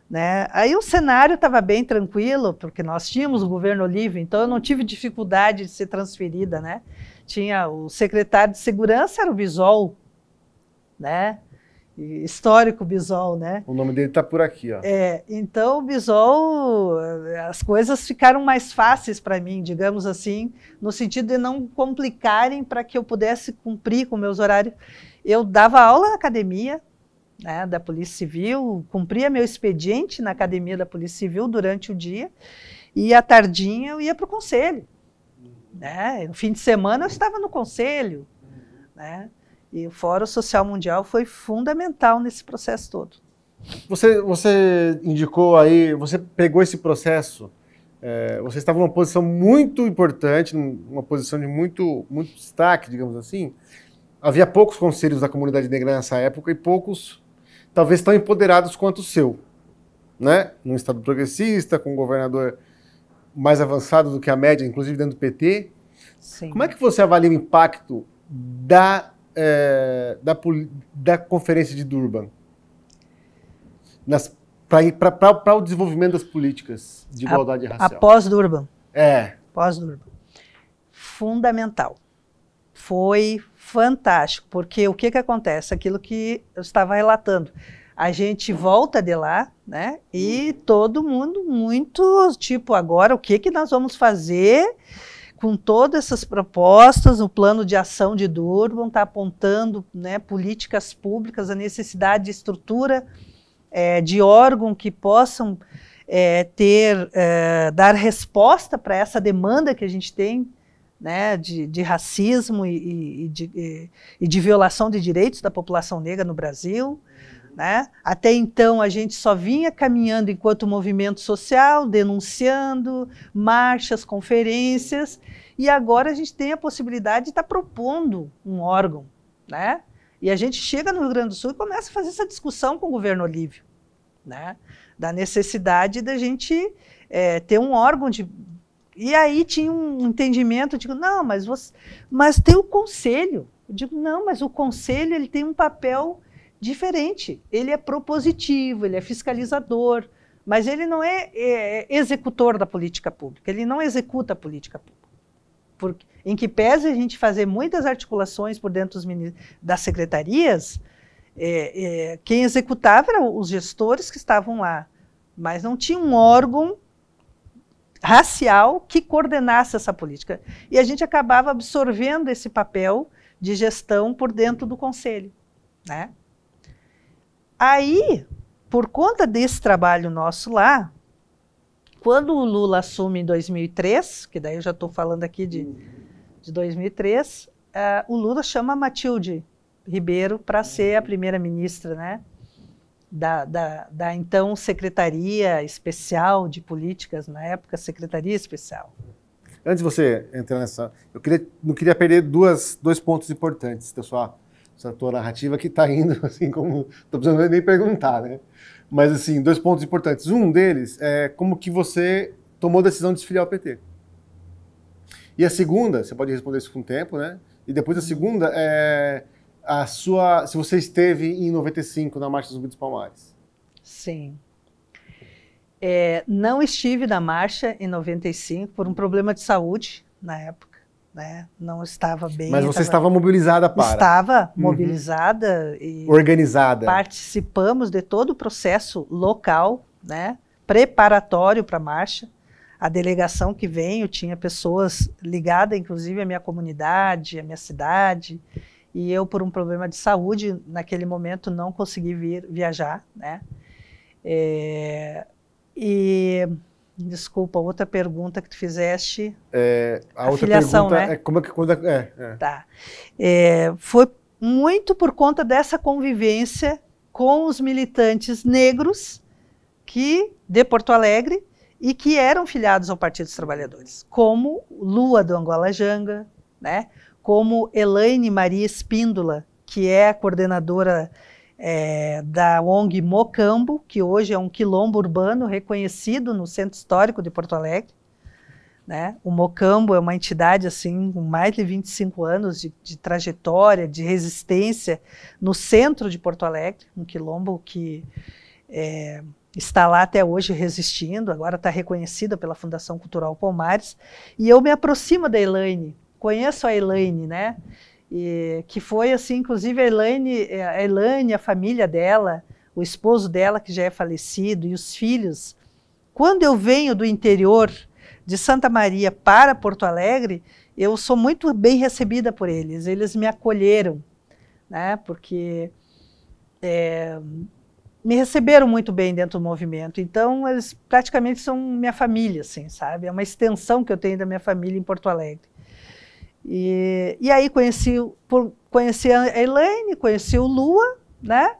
né? Aí o cenário estava bem tranquilo, porque nós tínhamos o governo livre, então eu não tive dificuldade de ser transferida. Né? Tinha o secretário de segurança era o Bisol, né? histórico Bisol, né? O nome dele está por aqui, ó. É, então o Bisol, as coisas ficaram mais fáceis para mim, digamos assim, no sentido de não complicarem para que eu pudesse cumprir com meus horários. Eu dava aula na academia, né, da Polícia Civil, cumpria meu expediente na academia da Polícia Civil durante o dia e à tardinha eu ia para o conselho. Né? No fim de semana eu estava no conselho. Né? E o Fórum Social Mundial foi fundamental nesse processo todo. Você, você indicou aí, você pegou esse processo, é, você estava numa posição muito importante, numa posição de muito, muito destaque, digamos assim. Havia poucos conselhos da comunidade negra nessa época e poucos, talvez, tão empoderados quanto o seu. Né? Num Estado progressista, com um governador mais avançado do que a média, inclusive dentro do PT. Sim. Como é que você avalia o impacto da, é, da, da conferência de Durban para o desenvolvimento das políticas de igualdade a, racial? Após Durban. É. Após Durban. Fundamental. Foi fantástico, porque o que, que acontece? Aquilo que eu estava relatando a gente volta de lá, né? E todo mundo muito tipo agora o que que nós vamos fazer com todas essas propostas, o plano de ação de Durban está apontando, né, políticas públicas, a necessidade de estrutura é, de órgão que possam é, ter é, dar resposta para essa demanda que a gente tem né, de, de, racismo e, e, de, e, de, violação de direitos da população negra no Brasil. Né? Até então, a gente só vinha caminhando enquanto movimento social, denunciando, marchas, conferências, e agora a gente tem a possibilidade de estar tá propondo um órgão. Né? E a gente chega no Rio Grande do Sul e começa a fazer essa discussão com o governo Olívio, né? da necessidade da gente é, ter um órgão de. E aí tinha um entendimento, digo, não, mas, você... mas tem o conselho. Eu digo, não, mas o conselho ele tem um papel diferente. Ele é propositivo, ele é fiscalizador, mas ele não é, é, é executor da política pública, ele não executa a política pública. Porque, em que pese a gente fazer muitas articulações por dentro das secretarias, é, é, quem executava eram os gestores que estavam lá, mas não tinha um órgão racial que coordenasse essa política. E a gente acabava absorvendo esse papel de gestão por dentro do conselho, né? Aí, por conta desse trabalho nosso lá, quando o Lula assume em 2003, que daí eu já estou falando aqui de, de 2003, uh, eh, o Lula chama a Matilde Ribeiro para ser a primeira ministra, né? Da, da, da, então Secretaria Especial de Políticas, na época Secretaria Especial. Antes de você entrar nessa, eu queria, não queria perder duas, dois pontos importantes da sua essa tua narrativa que está indo, assim, como. Tô precisando nem perguntar, né? Mas, assim, dois pontos importantes. Um deles é como que você tomou a decisão de desfiliar o PT. E a segunda, você pode responder isso com o tempo, né? E depois a uhum. segunda é a sua. Se você esteve em 95 na Marcha dos Unidos Palmares. Sim. É, não estive na marcha em 95 por um problema de saúde na época né? Não estava bem. Mas você estava mobilizada para? Estava uhum. mobilizada e organizada. Participamos de todo o processo local, né? Preparatório para a marcha. A delegação que veio tinha pessoas ligadas, inclusive à minha comunidade, à minha cidade. E eu, por um problema de saúde, naquele momento não consegui vir viajar, né? É... E Desculpa, outra pergunta que tu fizeste. É, a, outra filiação, pergunta né? é como é que quando é, é, é. Tá. É, foi muito por conta dessa convivência com os militantes negros que de Porto Alegre e que eram filiados ao Partido dos Trabalhadores, como Lua do Angola Janga, né? Como Elaine Maria Espíndola, que é a coordenadora é, da ONG Mocambo, que hoje é um quilombo urbano reconhecido no Centro Histórico de Porto Alegre. Né? O Mocambo é uma entidade assim com mais de 25 anos de, de trajetória, de resistência no centro de Porto Alegre, um quilombo que é, está lá até hoje resistindo, agora está reconhecida pela Fundação Cultural Palmares. E eu me aproximo da Elaine, conheço a Elaine, né? E, que foi assim, inclusive a Elaine, é, a Elaine, a família dela, o esposo dela que já é falecido e os filhos. Quando eu venho do interior de Santa Maria para Porto Alegre, eu sou muito bem recebida por eles. Eles me acolheram, né? Porque é, me receberam muito bem dentro do movimento. Então, eles praticamente são minha família, assim, sabe? É uma extensão que eu tenho da minha família em Porto Alegre. E, e aí conheci, conheci a Elaine, conheci o Lua, né?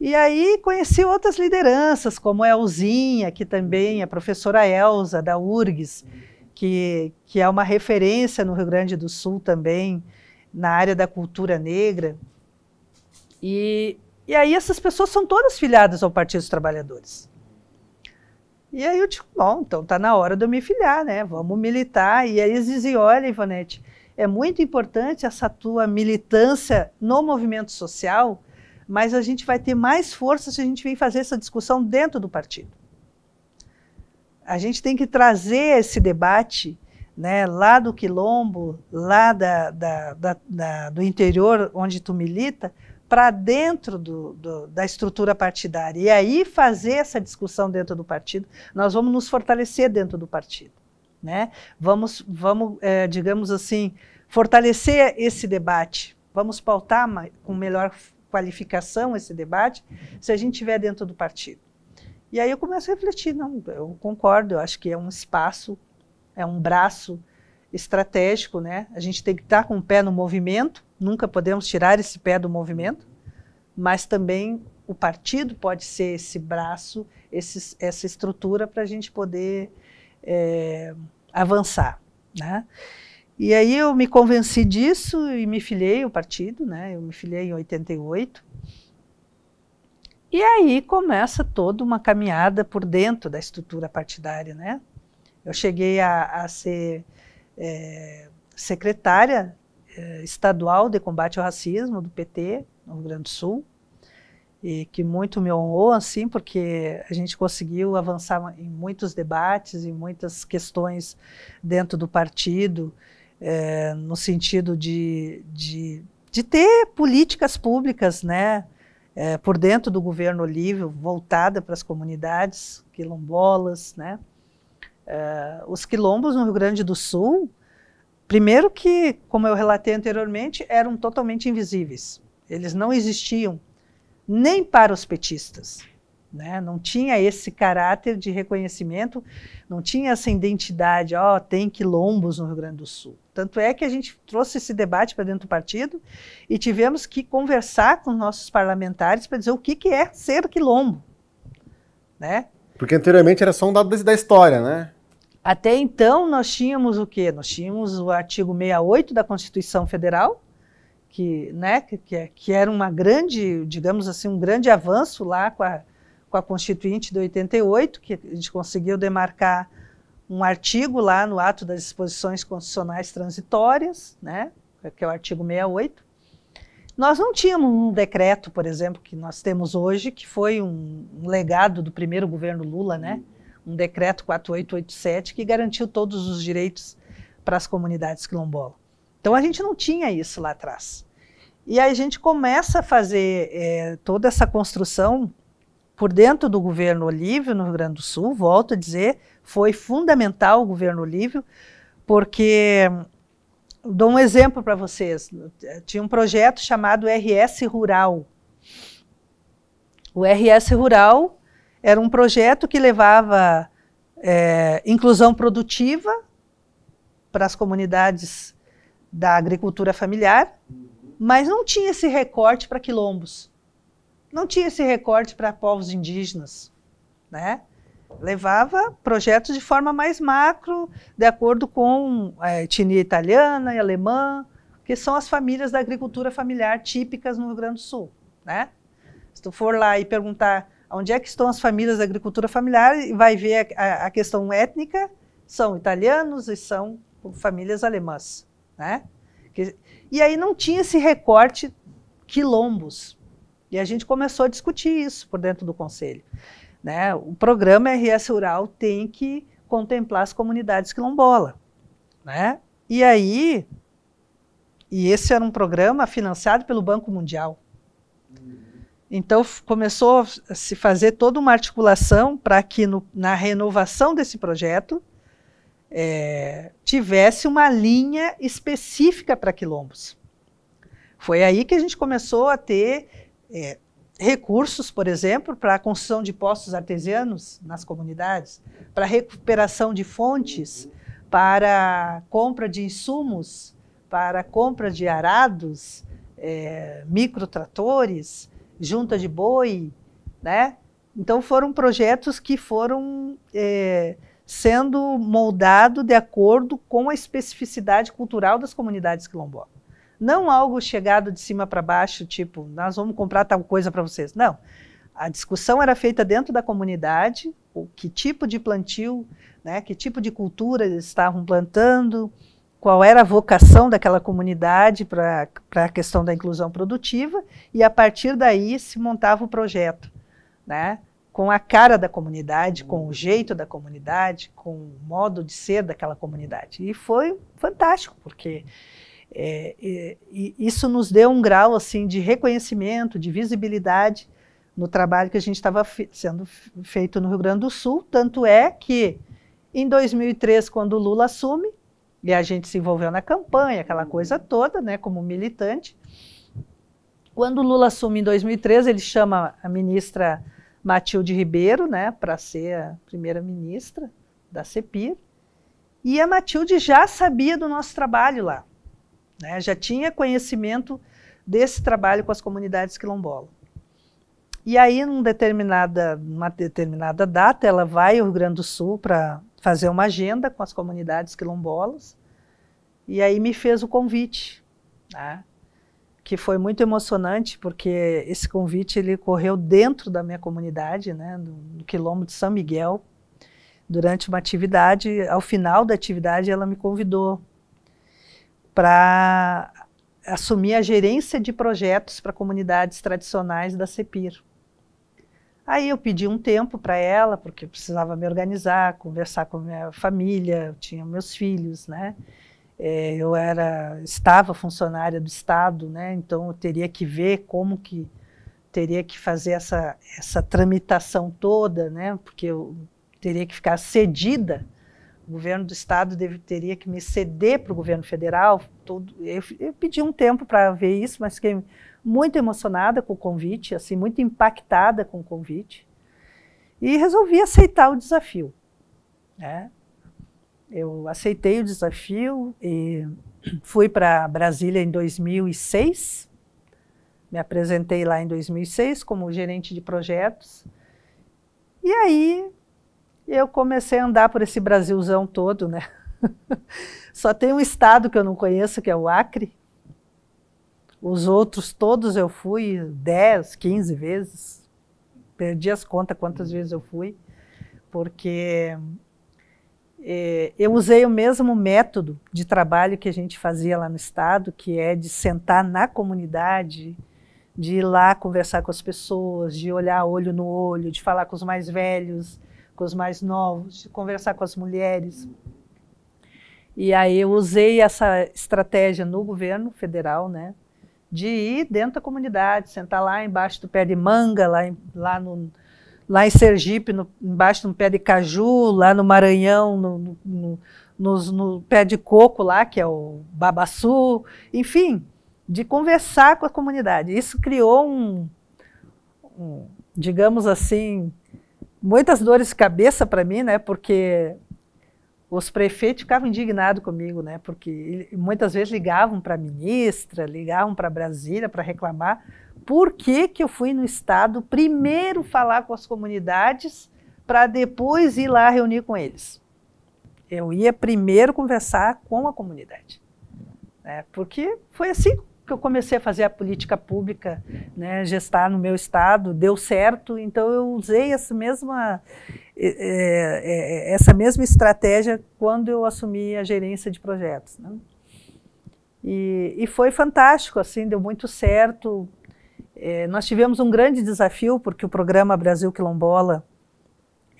E aí conheci outras lideranças, como a Elzinha, que também é professora Elza, da URGS, que, que é uma referência no Rio Grande do Sul também, na área da cultura negra. E, e aí essas pessoas são todas filiadas ao Partido dos Trabalhadores. E aí eu digo, bom, então tá na hora de eu me filiar, né? Vamos militar. E aí eles diziam, olha, Ivanete é muito importante essa tua militância no movimento social, mas a gente vai ter mais força se a gente vir fazer essa discussão dentro do partido. A gente tem que trazer esse debate né, lá do quilombo, lá da, da, da, do interior onde tu milita, para dentro do, do, da estrutura partidária. E aí fazer essa discussão dentro do partido, nós vamos nos fortalecer dentro do partido. Né? Vamos, vamos é, digamos assim, fortalecer esse debate. Vamos pautar com melhor qualificação esse debate se a gente estiver dentro do partido. E aí eu começo a refletir, não, eu concordo, eu acho que é um espaço, é um braço estratégico, né? A gente tem que estar com o pé no movimento, nunca podemos tirar esse pé do movimento, mas também o partido pode ser esse braço, esse, essa estrutura para a gente poder é, avançar, né? E aí eu me convenci disso e me filiei o partido, né? Eu me filiei em 88. E aí começa toda uma caminhada por dentro da estrutura partidária, né? Eu cheguei a, a ser é, secretária é, estadual de combate ao racismo do PT no Rio Grande do Sul e que muito me honrou, assim, porque a gente conseguiu avançar em muitos debates, em muitas questões dentro do partido, é, no sentido de, de, de, ter políticas públicas, né, é, por dentro do governo Olívio, voltada para as comunidades quilombolas, né. É, os quilombos no Rio Grande do Sul, primeiro que, como eu relatei anteriormente, eram totalmente invisíveis. Eles não existiam nem para os petistas. Né? Não tinha esse caráter de reconhecimento, não tinha essa identidade, ó, oh, tem quilombos no Rio Grande do Sul. Tanto é que a gente trouxe esse debate para dentro do partido e tivemos que conversar com nossos parlamentares para dizer o que, que é ser quilombo. Né? Porque anteriormente era só um dado da história, né? Até então nós tínhamos o quê? Nós tínhamos o artigo 68 da Constituição Federal, que, né, que, é, que, era uma grande, digamos assim, um grande avanço lá com a, com a Constituinte de 88, que a gente conseguiu demarcar um artigo lá no ato das disposições constitucionais transitórias, né, que é o artigo 68. Nós não tínhamos um decreto, por exemplo, que nós temos hoje, que foi um, um legado do primeiro governo Lula, né, uhum. um decreto 4887 que garantiu todos os direitos para as comunidades quilombolas. Então a gente não tinha isso lá atrás. E aí a gente começa a fazer é, toda essa construção por dentro do governo Olívio no Rio Grande do Sul, volto a dizer, foi fundamental o governo Olívio, porque dou um exemplo para vocês. Tinha um projeto chamado RS Rural. O RS Rural era um projeto que levava é, inclusão produtiva para as comunidades da agricultura familiar, mas não tinha esse recorte para quilombos, não tinha esse recorte para povos indígenas, né? Levava projetos de forma mais macro, de acordo com a é, etnia italiana e alemã, que são as famílias da agricultura familiar típicas no Rio Grande do Sul, né? Se tu for lá e perguntar onde é que estão as famílias da agricultura familiar, vai ver a, a, a questão étnica, são italianos e são famílias alemãs. Né? E aí não tinha esse recorte quilombos. E a gente começou a discutir isso por dentro do conselho. Né? O programa RS Rural tem que contemplar as comunidades quilombola. Né? E aí, e esse era um programa financiado pelo Banco Mundial. Então começou a se fazer toda uma articulação para que no, na renovação desse projeto é, tivesse uma linha específica para quilombos. Foi aí que a gente começou a ter é, recursos, por exemplo, para a construção de postos artesianos nas comunidades, para recuperação de fontes, para compra de insumos, para compra de arados, é, microtratores, junta de boi, né? Então foram projetos que foram é, sendo moldado de acordo com a especificidade cultural das comunidades quilombolas. Não algo chegado de cima para baixo, tipo, nós vamos comprar tal coisa para vocês. Não. A discussão era feita dentro da comunidade, o que tipo de plantio, né, que tipo de cultura eles estavam plantando, qual era a vocação daquela comunidade para a questão da inclusão produtiva, e a partir daí se montava o projeto. Né? com a cara da comunidade, com o uhum. jeito da comunidade, com o modo de ser daquela comunidade. E foi fantástico, porque é, é, isso nos deu um grau assim de reconhecimento, de visibilidade no trabalho que a gente estava sendo feito no Rio Grande do Sul. Tanto é que, em 2003, quando o Lula assume, e a gente se envolveu na campanha, aquela uhum. coisa toda, né, como militante. Quando o Lula assume em 2003 ele chama a ministra Matilde Ribeiro, né, para ser a primeira-ministra da CEPIR. E a Matilde já sabia do nosso trabalho lá, né, já tinha conhecimento desse trabalho com as comunidades quilombolas. E aí, numa determinada, numa determinada data, ela vai ao Rio Grande do Sul para fazer uma agenda com as comunidades quilombolas. E aí me fez o convite. Né? que foi muito emocionante, porque esse convite ele correu dentro da minha comunidade, né, no, quilombo de São Miguel, durante uma atividade. Ao final da atividade, ela me convidou para assumir a gerência de projetos para comunidades tradicionais da CEPIR. Aí eu pedi um tempo para ela, porque eu precisava me organizar, conversar com minha família, eu tinha meus filhos, né? É, eu era estava funcionária do Estado, né? Então eu teria que ver como que teria que fazer essa essa tramitação toda, né? Porque eu teria que ficar cedida. O governo do estado deve, teria que me ceder para o governo federal. Todo, eu, eu pedi um tempo para ver isso, mas fiquei muito emocionada com o convite, assim muito impactada com o convite, e resolvi aceitar o desafio. Né? Eu aceitei o desafio e fui para Brasília em 2006. Me apresentei lá em 2006 como gerente de projetos. E aí eu comecei a andar por esse Brasilzão todo, né? Só tem um estado que eu não conheço, que é o Acre. Os outros todos eu fui 10, 15 vezes. Perdi as contas quantas uhum. vezes eu fui, porque é, eu usei o mesmo método de trabalho que a gente fazia lá no Estado, que é de sentar na comunidade, de ir lá conversar com as pessoas, de olhar olho no olho, de falar com os mais velhos, com os mais novos, de conversar com as mulheres. E aí eu usei essa estratégia no governo federal, né, de ir dentro da comunidade, sentar lá embaixo do pé de manga, lá, lá no, lá em Sergipe, no, embaixo de um pé de caju, lá no Maranhão, no, no, no, no pé de coco lá, que é o babaçu, enfim, de conversar com a comunidade. Isso criou um, um digamos assim, muitas dores de cabeça para mim, né? Porque os prefeitos ficavam indignados comigo, né? Porque muitas vezes ligavam para a ministra, ligavam para Brasília para reclamar por que, que eu fui no Estado primeiro falar com as comunidades para depois ir lá reunir com eles. Eu ia primeiro conversar com a comunidade. Né? Porque foi assim que eu comecei a fazer a política pública, né? gestar no meu estado, deu certo, então eu usei essa mesma, eh, eh, eh, essa mesma estratégia quando eu assumi a gerência de projetos. Né? E, e, foi fantástico, assim, deu muito certo. É, nós tivemos um grande desafio porque o programa Brasil Quilombola,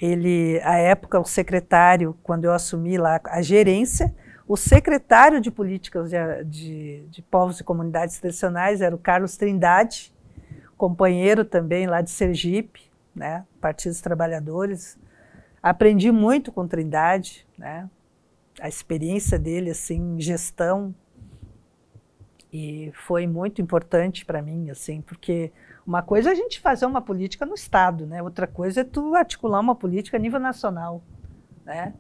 ele, à época, o secretário, quando eu assumi lá a gerência, o secretário de Políticas de, de, de Povos e Comunidades Tradicionais era o Carlos Trindade, companheiro também lá de Sergipe, né, Partidos Trabalhadores. Aprendi muito com Trindade, né, a experiência dele assim, em gestão, e foi muito importante para mim, assim, porque uma coisa é a gente fazer uma política no Estado, né? Outra coisa é tu articular uma política a nível nacional, né?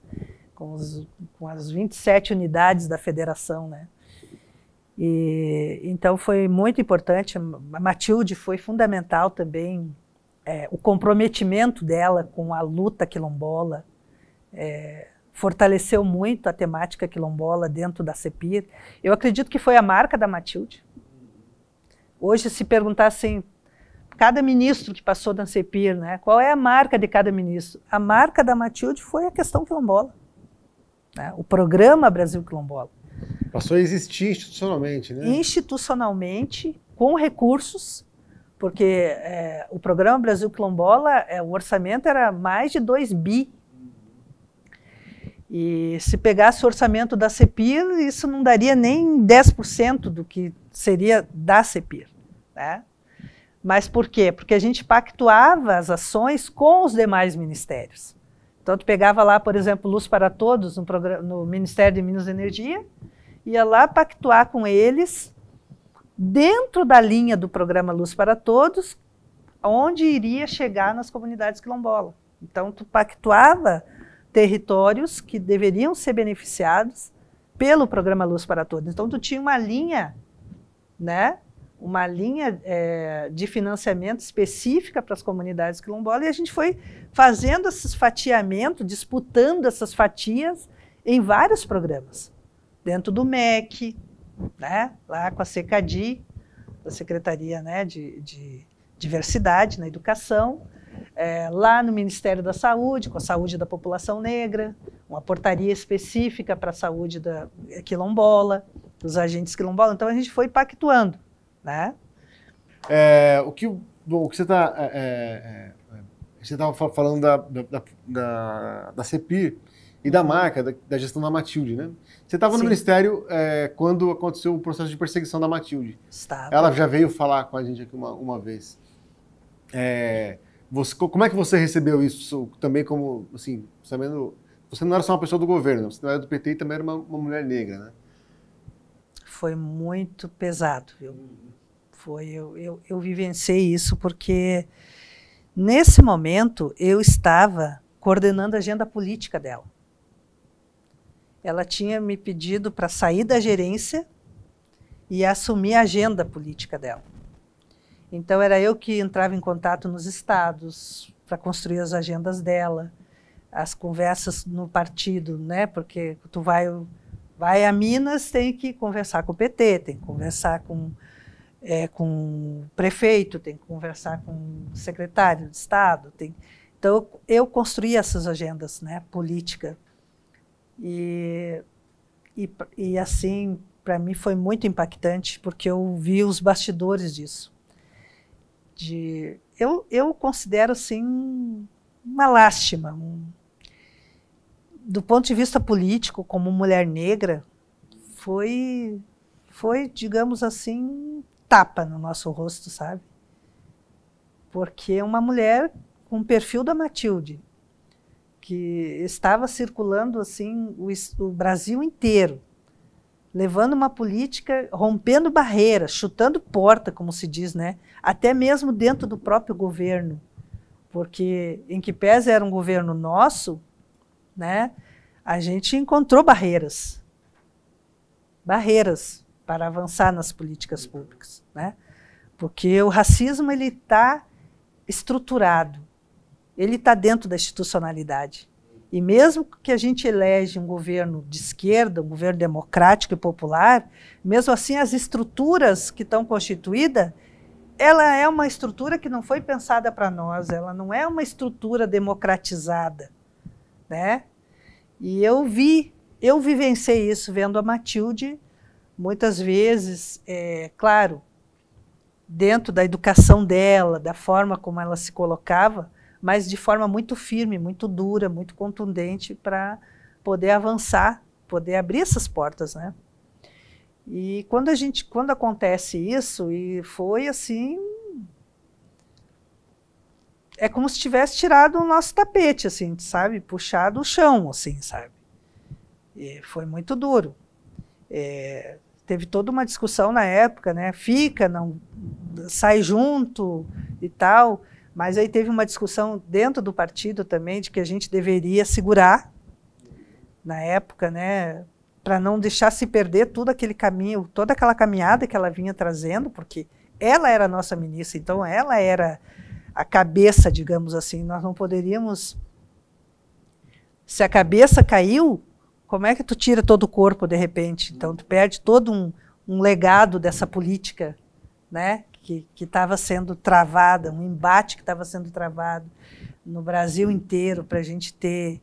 Com, os, com as 27 unidades da federação, né? E, então foi muito importante. A Matilde foi fundamental também, é, o comprometimento dela com a luta quilombola. É, fortaleceu muito a temática quilombola dentro da CEPIR. Eu acredito que foi a marca da Matilde. Hoje, se perguntar assim, cada ministro que passou da CEPIR, né, qual é a marca de cada ministro? A marca da Matilde foi a questão quilombola. Né? O programa Brasil Quilombola. Passou a existir institucionalmente, né? Institucionalmente, com recursos, porque é, o programa Brasil Quilombola, é, o orçamento era mais de 2 bi e se pegasse o orçamento da CEPIR, isso não daria nem 10% do que seria da CEPIR. Né? Mas por quê? Porque a gente pactuava as ações com os demais ministérios. Então, tu pegava lá, por exemplo, Luz para Todos, no, no Ministério de Minas e Energia, ia lá pactuar com eles, dentro da linha do programa Luz para Todos, onde iria chegar nas comunidades quilombola. Então, tu pactuava territórios que deveriam ser beneficiados pelo programa Luz para Todos. Então, tu tinha uma linha, né? uma linha é, de financiamento específica para as comunidades quilombolas e a gente foi fazendo esses fatiamentos, disputando essas fatias em vários programas, dentro do MEC, né? lá com a SECADI, da Secretaria né, de, de Diversidade na Educação, é, lá no Ministério da Saúde, com a saúde da população negra, uma portaria específica para a saúde da quilombola, dos agentes quilombolas. Então a gente foi pactuando, né? É, o que o que você está é, é, é, você estava falando da, da, da, da CEPI e da uhum. marca, da, da, gestão da Matilde, né? Você estava no Ministério é, quando aconteceu o processo de perseguição da Matilde. Estava. Ela já veio falar com a gente aqui uma, uma vez. É, você, como é que você recebeu isso também como, assim, sabendo... Você não era só uma pessoa do governo, você não era do PT e também era uma, uma mulher negra, né? Foi muito pesado, viu? Foi, eu, eu, eu vivenciei isso porque, nesse momento, eu estava coordenando a agenda política dela. Ela tinha me pedido para sair da gerência e assumir a agenda política dela. Então era eu que entrava em contato nos estados para construir as agendas dela, as conversas no partido, né? Porque tu vai vai a Minas tem que conversar com o PT, tem que conversar com é, com o prefeito, tem que conversar com o secretário de estado, tem então eu construí essas agendas, né? Política e e, e assim para mim foi muito impactante porque eu vi os bastidores disso de eu, eu considero assim uma lástima um, do ponto de vista político como mulher negra foi foi digamos assim tapa no nosso rosto sabe porque uma mulher com o perfil da Matilde que estava circulando assim o, o Brasil inteiro levando uma política, rompendo barreiras, chutando porta, como se diz, né? até mesmo dentro do próprio governo. Porque, em que pese era um governo nosso, né, a gente encontrou barreiras. Barreiras para avançar nas políticas públicas. Né? Porque o racismo ele está estruturado, ele está dentro da institucionalidade. E mesmo que a gente elege um governo de esquerda, um governo democrático e popular, mesmo assim as estruturas que estão constituídas, ela é uma estrutura que não foi pensada para nós, ela não é uma estrutura democratizada, né? E eu vi, eu vivenciei isso vendo a Matilde muitas vezes, é, claro, dentro da educação dela, da forma como ela se colocava, mas de forma muito firme, muito dura, muito contundente para poder avançar, poder abrir essas portas, né? E quando a gente, quando acontece isso, e foi assim, é como se tivesse tirado o nosso tapete, assim, sabe, puxado o chão, assim, sabe? E foi muito duro. É, teve toda uma discussão na época, né? Fica, não sai junto e tal. Mas aí teve uma discussão dentro do partido também de que a gente deveria segurar na época, né, para não deixar se perder todo aquele caminho, toda aquela caminhada que ela vinha trazendo, porque ela era a nossa ministra, então ela era a cabeça, digamos assim. Nós não poderíamos se a cabeça caiu, como é que tu tira todo o corpo de repente? Então tu perde todo um, um legado dessa política, né? que estava sendo travada, um embate que estava sendo travado no Brasil inteiro para a gente ter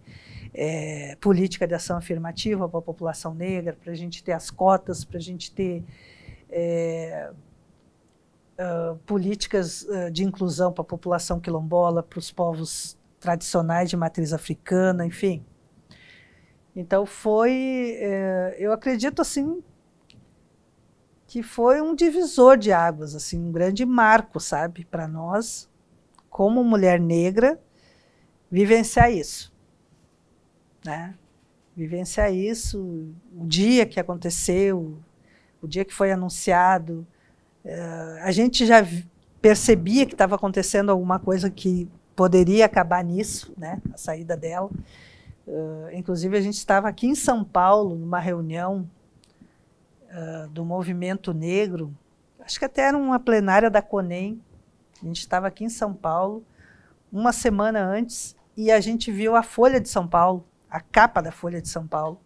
é, política de ação afirmativa para a população negra, para a gente ter as cotas, para a gente ter é, uh, políticas uh, de inclusão para a população quilombola, para os povos tradicionais de matriz africana, enfim. Então foi, é, eu acredito assim, que foi um divisor de águas, assim, um grande marco, sabe, para nós, como mulher negra, vivenciar isso, né? Vivenciar isso, o dia que aconteceu, o dia que foi anunciado, uh, a gente já percebia que estava acontecendo alguma coisa que poderia acabar nisso, né? A saída dela. Uh, inclusive a gente estava aqui em São Paulo numa reunião uh, do movimento negro, acho que até era uma plenária da CONEM, a gente estava aqui em São Paulo, uma semana antes, e a gente viu a Folha de São Paulo, a capa da Folha de São Paulo,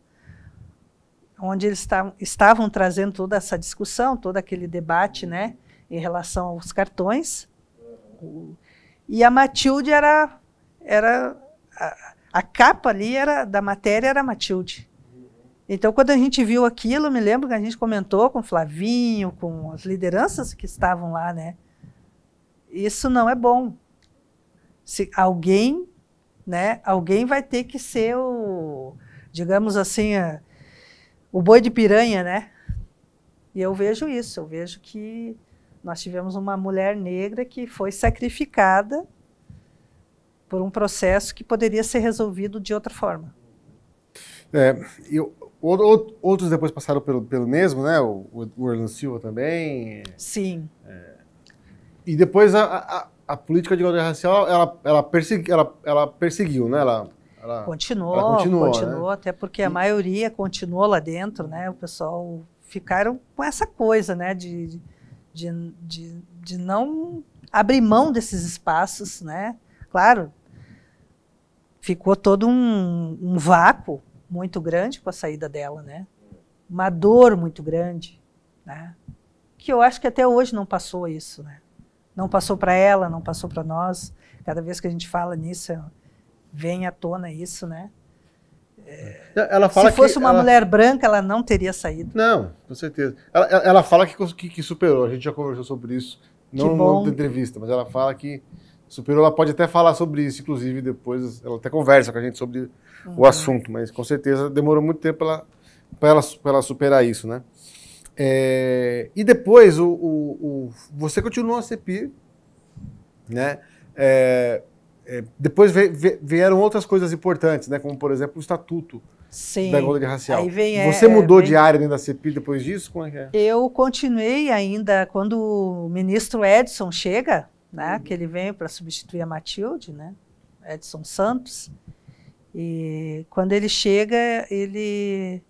onde eles estavam trazendo toda essa discussão, todo aquele debate né, em relação aos cartões. E a Matilde era. era a, a capa ali era da matéria era a Matilde. Então, quando a gente viu aquilo, me lembro que a gente comentou com o Flavinho, com as lideranças que estavam lá, né? Isso não é bom. Se alguém, né? Alguém vai ter que ser o, digamos assim, a, o boi de piranha, né? E eu vejo isso, eu vejo que nós tivemos uma mulher negra que foi sacrificada por um processo que poderia ser resolvido de outra forma. É, outros depois passaram pelo, pelo mesmo, né? O, o Orlando Silva também. Sim. É. E depois a, a, a, política de igualdade racial, ela, ela, persegui, ela, ela perseguiu, né? Ela, ela, continuou, ela continuou, né? continuou né? até porque a maioria continuou lá dentro, né? O pessoal ficaram com essa coisa, né? De, de, de, de não abrir mão desses espaços, né? Claro, ficou todo um, um vácuo, muito grande com a saída dela, né? Uma dor muito grande, né? Que eu acho que até hoje não passou isso, né? Não passou para ela, não passou para nós. Cada vez que a gente fala nisso, vem à tona isso, né? É, ela fala Se fosse que uma ela... mulher branca, ela não teria saído. Não, com certeza. Ela, ela fala que, que, que superou, a gente já conversou sobre isso, não na entrevista, mas ela fala que Superior, ela pode até falar sobre isso, inclusive depois ela até conversa com a gente sobre uhum. o assunto, mas com certeza demorou muito tempo para ela, pra ela superar isso, né? É, e depois o, o, o, você continuou a CEPI, né? É, é, depois ve, ve, vieram outras coisas importantes, né? Como por exemplo o estatuto Sim. da igualdade racial. Vem, é, você mudou vem... de área dentro da CEPI depois disso? Como é que é? Eu continuei ainda quando o ministro Edson chega né? Uhum. Que ele veio para substituir a Matilde, né? Edson Santos. E quando ele chega, ele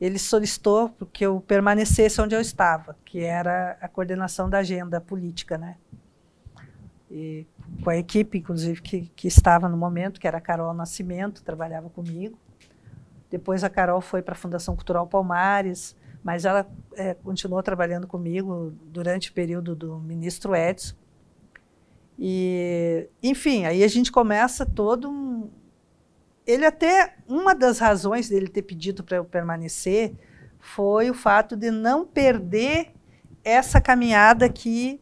ele solicitou que eu permanecesse onde eu estava, que era a coordenação da agenda política, né? E com a equipe, inclusive, que, que estava no momento, que era a Carol Nascimento, trabalhava comigo. Depois a Carol foi para a Fundação Cultural Palmares, mas ela é, continuou trabalhando comigo durante o período do ministro Edson. E, enfim, aí a gente começa todo um. Ele até. Uma das razões dele ter pedido para eu permanecer foi o fato de não perder essa caminhada que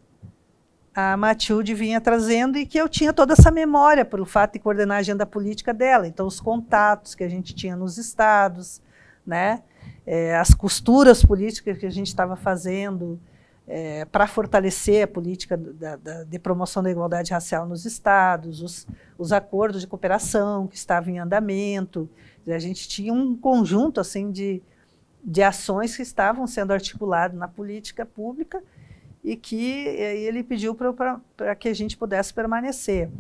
a Matilde vinha trazendo e que eu tinha toda essa memória pelo fato de coordenar a agenda política dela. Então, os contatos que a gente tinha nos estados, né? É, as costuras políticas que a gente estava fazendo é, para fortalecer a política da, da, de promoção da igualdade racial nos estados, os, os, acordos de cooperação que estavam em andamento. A gente tinha um conjunto assim de, de ações que estavam sendo articuladas na política pública e que ele pediu para que a gente pudesse permanecer.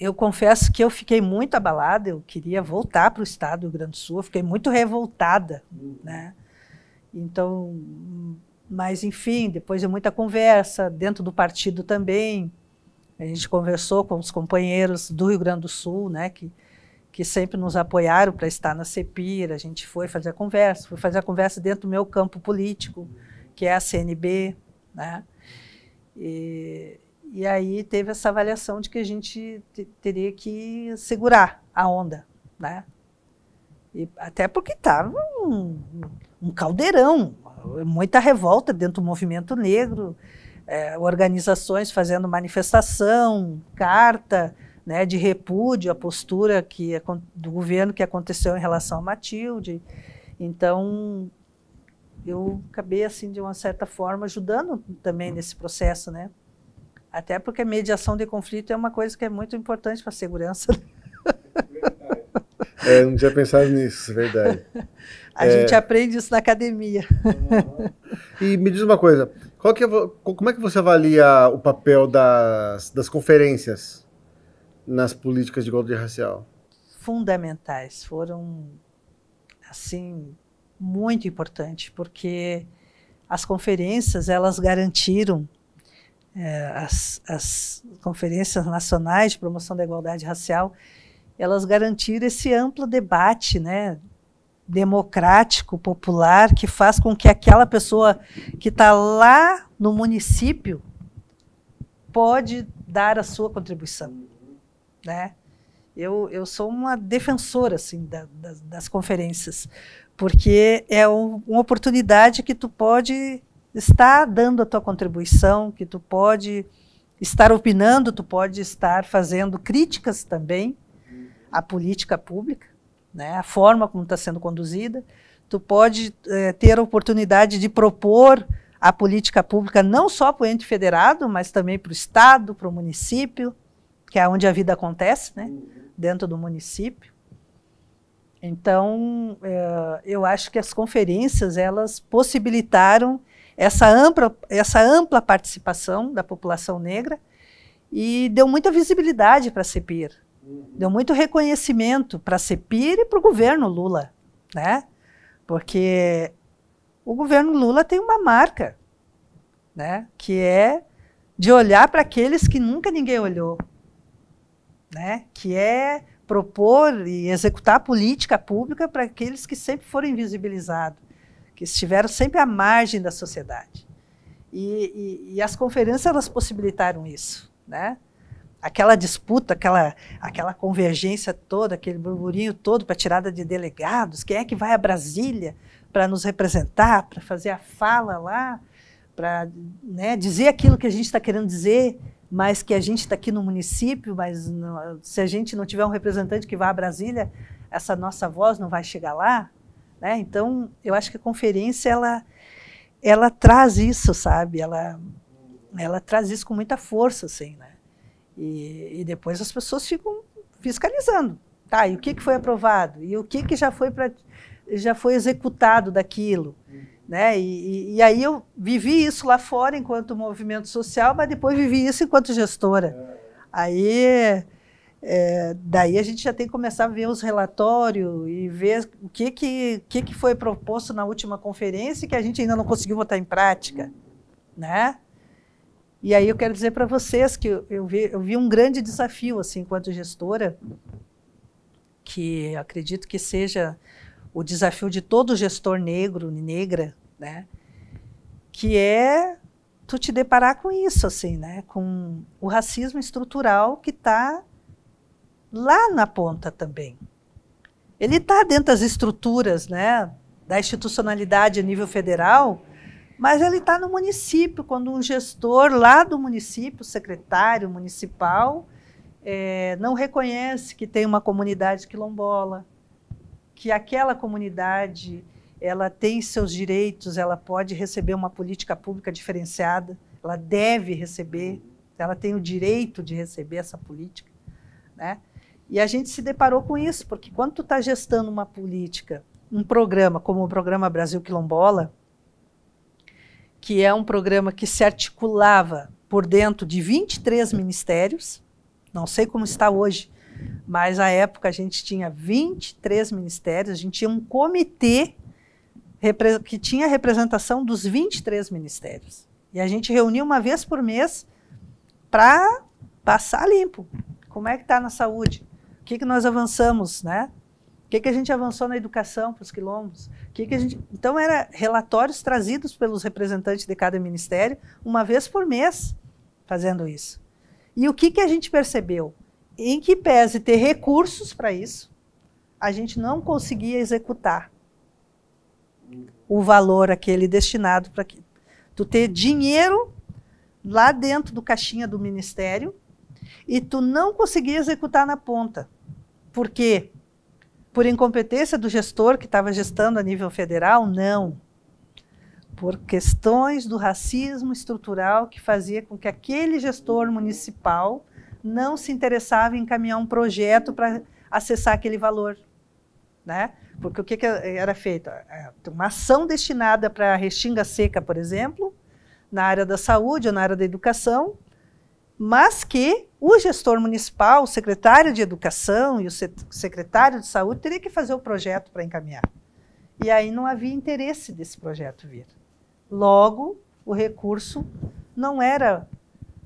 Eu confesso que eu fiquei muito abalada, eu queria voltar para o estado do Rio Grande do Sul, eu fiquei muito revoltada, né? Então, mas, enfim, depois de muita conversa, dentro do partido também, a gente conversou com os companheiros do Rio Grande do Sul, né, que, que sempre nos apoiaram para estar na CEPIR. A gente foi fazer a conversa, foi fazer a conversa dentro do meu campo político, que é a CNB. Né? E, e aí teve essa avaliação de que a gente teria que segurar a onda. Né? E, até porque estava um, um caldeirão muita revolta dentro do movimento negro, é, organizações fazendo manifestação, carta né, de repúdio à postura que, do governo que aconteceu em relação a Matilde. Então, eu acabei, assim, de uma certa forma, ajudando também nesse processo, né? Até porque a mediação de conflito é uma coisa que é muito importante para a segurança. É, não tinha pensado nisso, é verdade. A é... gente aprende isso na academia. E me diz uma coisa, é, como é que você avalia o papel das, das conferências nas políticas de igualdade racial? Fundamentais, foram assim muito importantes, porque as conferências elas garantiram é, as, as conferências nacionais de promoção da igualdade racial elas garantiram esse amplo debate, né, democrático, popular, que faz com que aquela pessoa que está lá no município pode dar a sua contribuição, né? Eu, eu sou uma defensora assim da, das, das conferências, porque é um, uma oportunidade que tu pode estar dando a tua contribuição, que tu pode estar opinando, tu pode estar fazendo críticas também, a política pública, né, a forma como está sendo conduzida. Tu pode é, ter a oportunidade de propor a política pública não só para o ente federado, mas também para o estado, para o município, que é onde a vida acontece, né, dentro do município. Então, é, eu acho que as conferências elas possibilitaram essa ampla, essa ampla participação da população negra e deu muita visibilidade para a CEPIR. Deu muito reconhecimento para a CEPIR e para o governo Lula, né? Porque o governo Lula tem uma marca, né? Que é de olhar para aqueles que nunca ninguém olhou, né? Que é propor e executar política pública para aqueles que sempre foram invisibilizados, que estiveram sempre à margem da sociedade. E, e, e as conferências elas possibilitaram isso, né? aquela disputa, aquela, aquela convergência toda, aquele burburinho todo para tirada de delegados, quem é que vai a Brasília para nos representar, para fazer a fala lá, para né, dizer aquilo que a gente está querendo dizer, mas que a gente está aqui no município, mas não, se a gente não tiver um representante que vá a Brasília, essa nossa voz não vai chegar lá, né? Então, eu acho que a conferência ela ela traz isso, sabe? Ela ela traz isso com muita força, assim, né? E, e depois as pessoas ficam fiscalizando. Tá, e o que, que foi aprovado? E o que, que já, foi pra, já foi executado daquilo? Né? E, e, aí eu vivi isso lá fora enquanto movimento social, mas depois vivi isso enquanto gestora. Aí, é, daí a gente já tem que começar a ver os relatórios e ver o que que, que que foi proposto na última conferência que a gente ainda não conseguiu botar em prática, né? E aí eu quero dizer para vocês que eu, vi, eu vi um grande desafio, assim, enquanto gestora, que acredito que seja o desafio de todo gestor negro, negra, né? Que é tu te deparar com isso, assim, né? Com o racismo estrutural que está lá na ponta também. Ele está dentro das estruturas, né? Da institucionalidade a nível federal, mas ele está no município, quando um gestor lá do município, secretário municipal, é, não reconhece que tem uma comunidade quilombola, que aquela comunidade ela tem seus direitos, ela pode receber uma política pública diferenciada, ela deve receber, ela tem o direito de receber essa política, né? E a gente se deparou com isso, porque quando tu está gestando uma política, um programa como o Programa Brasil Quilombola, que é um programa que se articulava por dentro de 23 ministérios. Não sei como está hoje, mas à época a gente tinha 23 ministérios, a gente tinha um comitê que tinha representação dos 23 ministérios. E a gente reunia uma vez por mês para passar limpo. Como é que está na saúde? O que, que nós avançamos, né? O que, que a gente avançou na educação para os quilombos? que, que a gente. Então, era relatórios trazidos pelos representantes de cada ministério, uma vez por mês, fazendo isso. E o que, que a gente percebeu? Em que pese ter recursos para isso, a gente não conseguia executar o valor aquele destinado para que tu ter dinheiro lá dentro do caixinha do ministério e tu não conseguir executar na ponta. Por quê? Por incompetência do gestor que estava gestando a nível federal? Não. Por questões do racismo estrutural que fazia com que aquele gestor municipal não se interessava em encaminhar um projeto para acessar aquele valor. Né? Porque o que, que era feito? É, uma ação destinada para a restinga seca, por exemplo, na área da saúde ou na área da educação, mas que o gestor municipal, o secretário de educação e o secretário de saúde teria que fazer o projeto para encaminhar. E aí não havia interesse desse projeto vir. Logo, o recurso não era,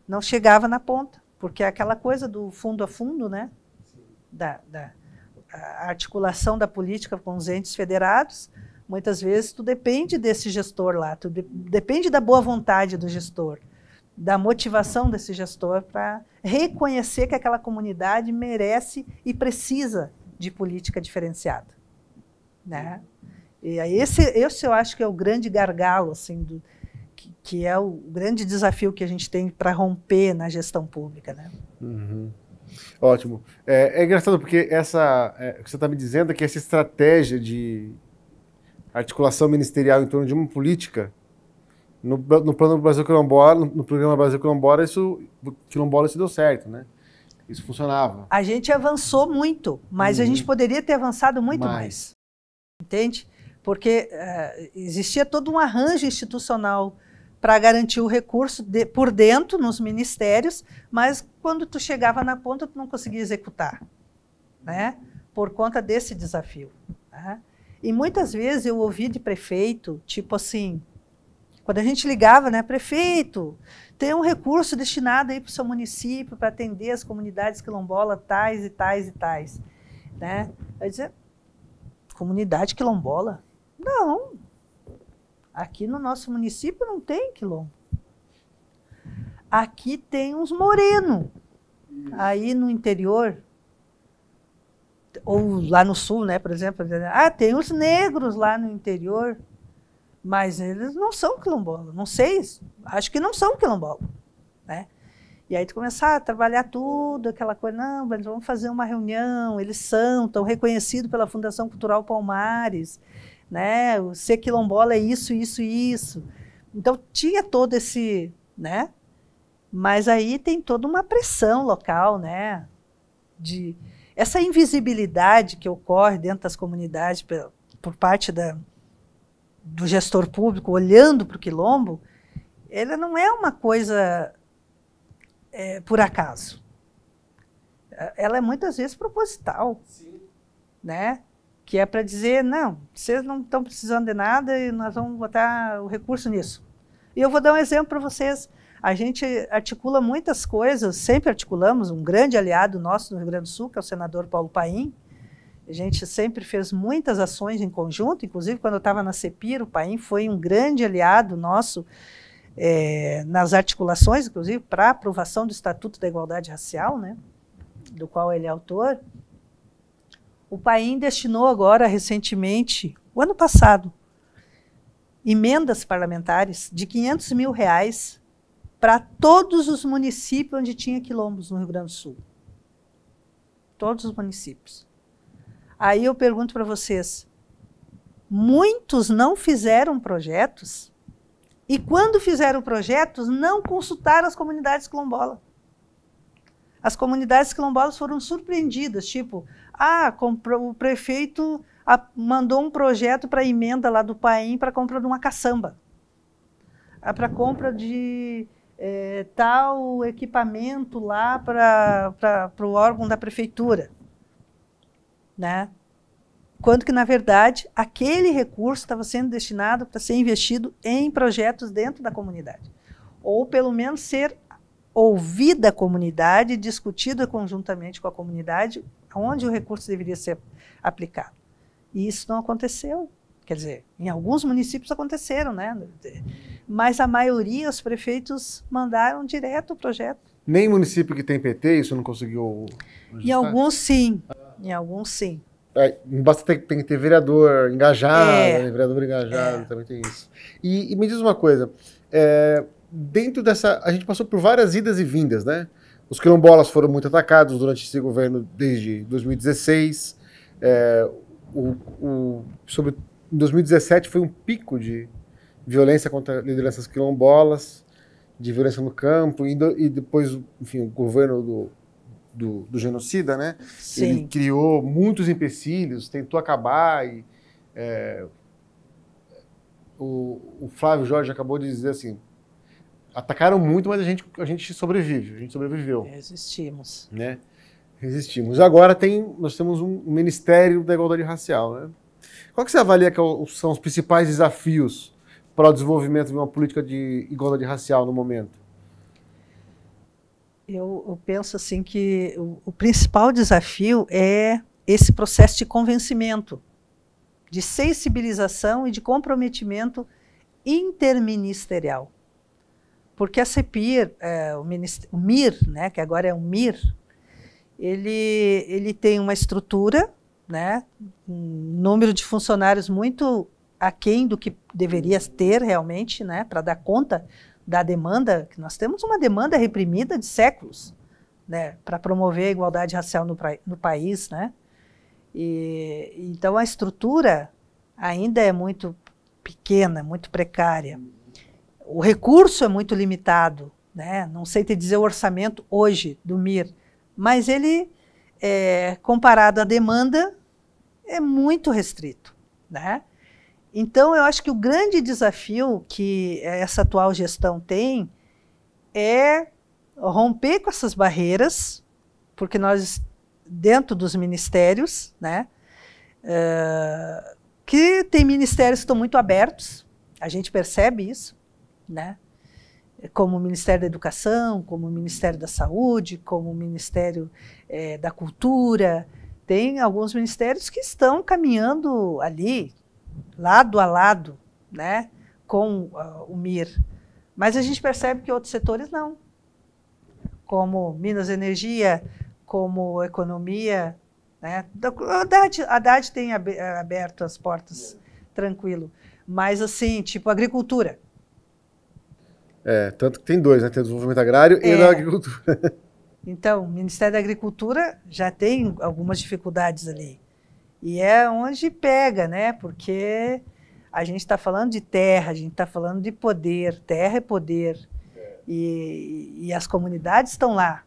não chegava na ponta, porque é aquela coisa do fundo a fundo, né? Da, da articulação da política com os entes federados, muitas vezes tu depende desse gestor lá, tu de, depende da boa vontade do gestor da motivação desse gestor para reconhecer que aquela comunidade merece e precisa de política diferenciada, né? E esse, esse eu acho que é o grande gargalo, assim, do, que, que é o grande desafio que a gente tem para romper na gestão pública, né? Uhum. Ótimo. É, é, engraçado porque essa é, que você está me dizendo é que essa estratégia de articulação ministerial em torno de uma política no, no plano Brasil Quilombola, no programa Brasil Quilombola, isso, Quilombola, se deu certo, né? Isso funcionava. A gente avançou muito, mas uhum. a gente uhum. poderia ter avançado muito mais. mais entende? Porque uh, existia todo um arranjo institucional para garantir o recurso de, por dentro, nos ministérios, mas quando tu chegava na ponta, tu não conseguia executar, né? por conta desse desafio. Né? E muitas vezes eu ouvi de prefeito, tipo assim, quando a gente ligava, né, prefeito, tem um recurso destinado aí para o seu município para atender as comunidades quilombola tais e tais e tais, né? Eu dizia, comunidade quilombola? Não. Aqui no nosso município não tem quilombo. Aqui tem uns moreno. Aí no interior ou lá no sul, né, por exemplo, ah, tem os negros lá no interior. Mas eles não são quilombolas, não sei, acho que não são quilombolas, né? E aí tu começar a trabalhar tudo, aquela coisa, não, mas vamos fazer uma reunião, eles são, estão reconhecidos pela Fundação Cultural Palmares, né? O ser quilombola é isso, isso isso. Então tinha todo esse, né? Mas aí tem toda uma pressão local, né? De essa invisibilidade que ocorre dentro das comunidades por parte da, do gestor público olhando para o quilombo, ela não é uma coisa é, por acaso. Ela é muitas vezes proposital, Sim. né? Que é para dizer não, vocês não estão precisando de nada e nós vamos botar o recurso nisso. E eu vou dar um exemplo para vocês. A gente articula muitas coisas, sempre articulamos. Um grande aliado nosso no Rio Grande do Sul, que é o senador Paulo Paim, a gente sempre fez muitas ações em conjunto, inclusive quando eu estava na CEPIR, o PAIN foi um grande aliado nosso é, nas articulações, inclusive, para a aprovação do Estatuto da Igualdade Racial, né, do qual ele é autor. O PAIN destinou agora, recentemente, o ano passado, emendas parlamentares de 500 mil reais para todos os municípios onde tinha quilombos no Rio Grande do Sul. Todos os municípios. Aí eu pergunto para vocês: muitos não fizeram projetos e, quando fizeram projetos, não consultaram as comunidades quilombolas. As comunidades quilombolas foram surpreendidas, tipo, ah, o prefeito mandou um projeto para emenda lá do Paim para compra de uma caçamba, ah, para compra de é, tal equipamento lá para o órgão da prefeitura né? Quando que, na verdade, aquele recurso estava sendo destinado para ser investido em projetos dentro da comunidade. Ou, pelo menos, ser ouvida a comunidade, discutida conjuntamente com a comunidade, onde o recurso deveria ser aplicado. E isso não aconteceu. Quer dizer, em alguns municípios aconteceram, né? Mas a maioria, os prefeitos mandaram direto o projeto. Nem município que tem PT, isso não conseguiu. Ajustar? Em alguns, sim. Em alguns, sim. É, basta ter, tem que ter vereador engajado, é. Né? vereador engajado, é. também tem isso. E, e, me diz uma coisa, é, dentro dessa... A gente passou por várias idas e vindas, né? Os quilombolas foram muito atacados durante esse governo desde 2016. É, o, o, sobre 2017 foi um pico de violência contra lideranças quilombolas, de violência no campo, e, do, e depois, enfim, o governo do do, do genocida, né? Sim. Ele criou muitos empecilhos, tentou acabar e é, o, o, Flávio Jorge acabou de dizer assim, atacaram muito, mas a gente, a gente sobrevive, a gente sobreviveu. Resistimos. Né? Resistimos. Agora tem, nós temos um Ministério da Igualdade Racial, né? Qual que você avalia que é são os principais desafios para o desenvolvimento de uma política de igualdade racial no momento? Eu, eu penso assim que o, o principal desafio é esse processo de convencimento, de sensibilização e de comprometimento interministerial. Porque a CEPIR, é, o, o, MIR, né, que agora é o MIR, ele, ele tem uma estrutura, né, um número de funcionários muito aquém do que deveria ter realmente, né, para dar conta da demanda, que nós temos uma demanda reprimida de séculos, né, para promover a igualdade racial no, no país, né? E, então a estrutura ainda é muito pequena, muito precária. O recurso é muito limitado, né? Não sei te dizer o orçamento hoje do MIR, mas ele é, comparado à demanda é muito restrito, né? Então, eu acho que o grande desafio que essa atual gestão tem é romper com essas barreiras, porque nós, dentro dos ministérios, né, eh, que tem ministérios que estão muito abertos, a gente percebe isso, né? como o Ministério da Educação, como o Ministério da Saúde, como o Ministério é, da Cultura, tem alguns ministérios que estão caminhando ali lado a lado né, com uh, o MIR. Mas a gente percebe que outros setores não, como Minas Energia, como Economia. Né? A Haddad, Haddad tem eh, aberto as portas tranquilo. Mas, assim, tipo, agricultura. É, tanto que tem dois, né? Tem o desenvolvimento agrário é. e da agricultura. Então, o Ministério da Agricultura já tem algumas dificuldades ali. E é onde pega, né? Porque a gente está falando de terra, a gente está falando de poder. Terra é poder. E, e as comunidades estão lá.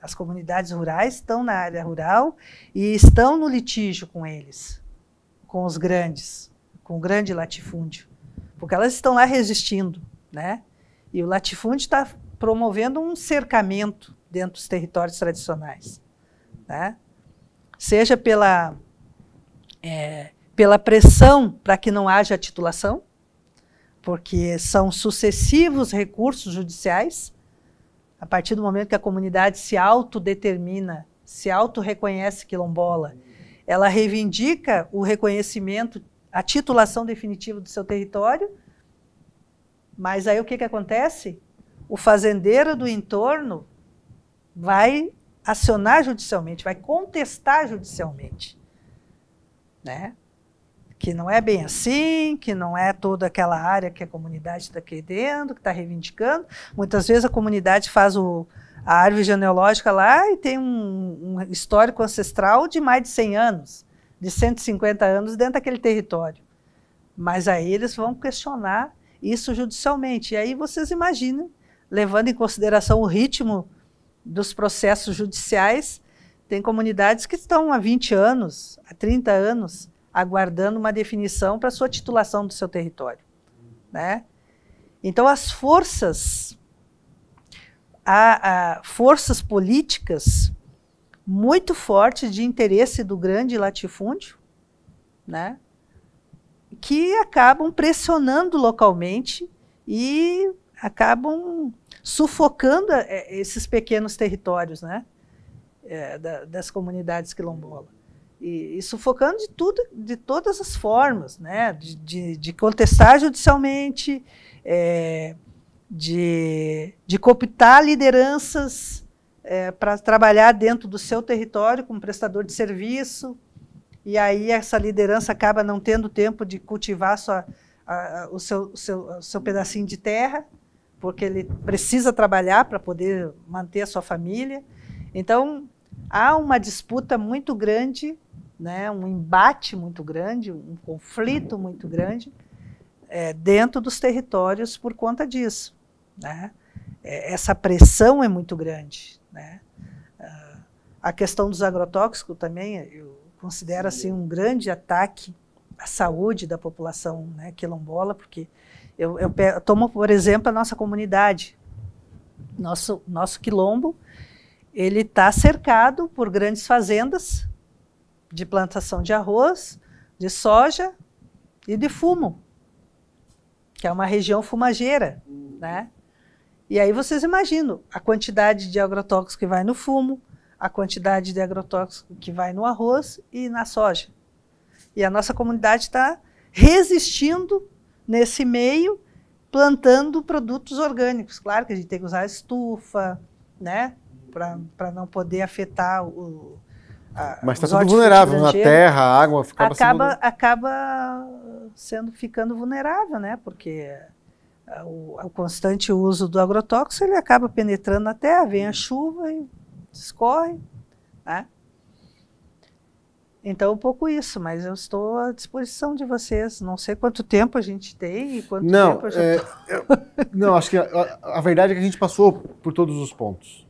As comunidades rurais estão na área rural e estão no litígio com eles, com os grandes, com o grande latifúndio. Porque elas estão lá resistindo, né? E o latifúndio está promovendo um cercamento dentro dos territórios tradicionais, né? Seja pela é, pela pressão para que não haja titulação, porque são sucessivos recursos judiciais. A partir do momento que a comunidade se autodetermina, se auto-reconhece quilombola, ela reivindica o reconhecimento, a titulação definitiva do seu território, mas aí o que, que acontece? O fazendeiro do entorno vai acionar judicialmente, vai contestar judicialmente né? que não é bem assim, que não é toda aquela área que a comunidade está querendo, que está reivindicando. Muitas vezes a comunidade faz o, a árvore genealógica lá e tem um, um, histórico ancestral de mais de 100 anos, de 150 anos dentro daquele território. Mas aí eles vão questionar isso judicialmente. E aí vocês imaginam, levando em consideração o ritmo dos processos judiciais, tem comunidades que estão há 20 anos, há 30 anos, aguardando uma definição para sua titulação do seu território. Né? Então, as forças, há, há forças políticas muito fortes de interesse do grande latifúndio, né? que acabam pressionando localmente e acabam sufocando eh, esses pequenos territórios, né? é, da, das comunidades quilombolas. E, e, sufocando de tudo, de todas as formas, né? de, de, de contestar judicialmente, é, de, de cooptar lideranças é, para trabalhar dentro do seu território como prestador de serviço, e aí essa liderança acaba não tendo tempo de cultivar sua, a, a, o, seu, o, seu, o seu pedacinho de terra, porque ele precisa trabalhar para poder manter a sua família. Então, há uma disputa muito grande, né, um embate muito grande, um conflito muito grande é, dentro dos territórios por conta disso. Né? É, essa pressão é muito grande. Né? Ah, a questão dos agrotóxicos também, eu considero assim, um grande ataque à saúde da população né, quilombola, porque eu, eu tomo, por exemplo, a nossa comunidade. Nosso, nosso quilombo ele está cercado por grandes fazendas de plantação de arroz, de soja e de fumo, que é uma região fumageira, né? E aí vocês imaginam a quantidade de agrotóxico que vai no fumo, a quantidade de agrotóxico que vai no arroz e na soja. E a nossa comunidade está resistindo nesse meio, plantando produtos orgânicos. Claro que a gente tem que usar estufa, né? para não poder afetar o. A, Mas está tudo vulnerável na terra, a água acaba, acaba sendo... acaba sendo ficando vulnerável, né? Porque ah, o, o, constante uso do agrotóxico ele acaba penetrando na terra, vem a uhum. chuva e escorre, né? Então, um pouco isso, mas eu estou à disposição de vocês. Não sei quanto tempo a gente tem e quanto não, tempo a gente. É, é, não, acho que a, a, verdade é que a gente passou por todos os pontos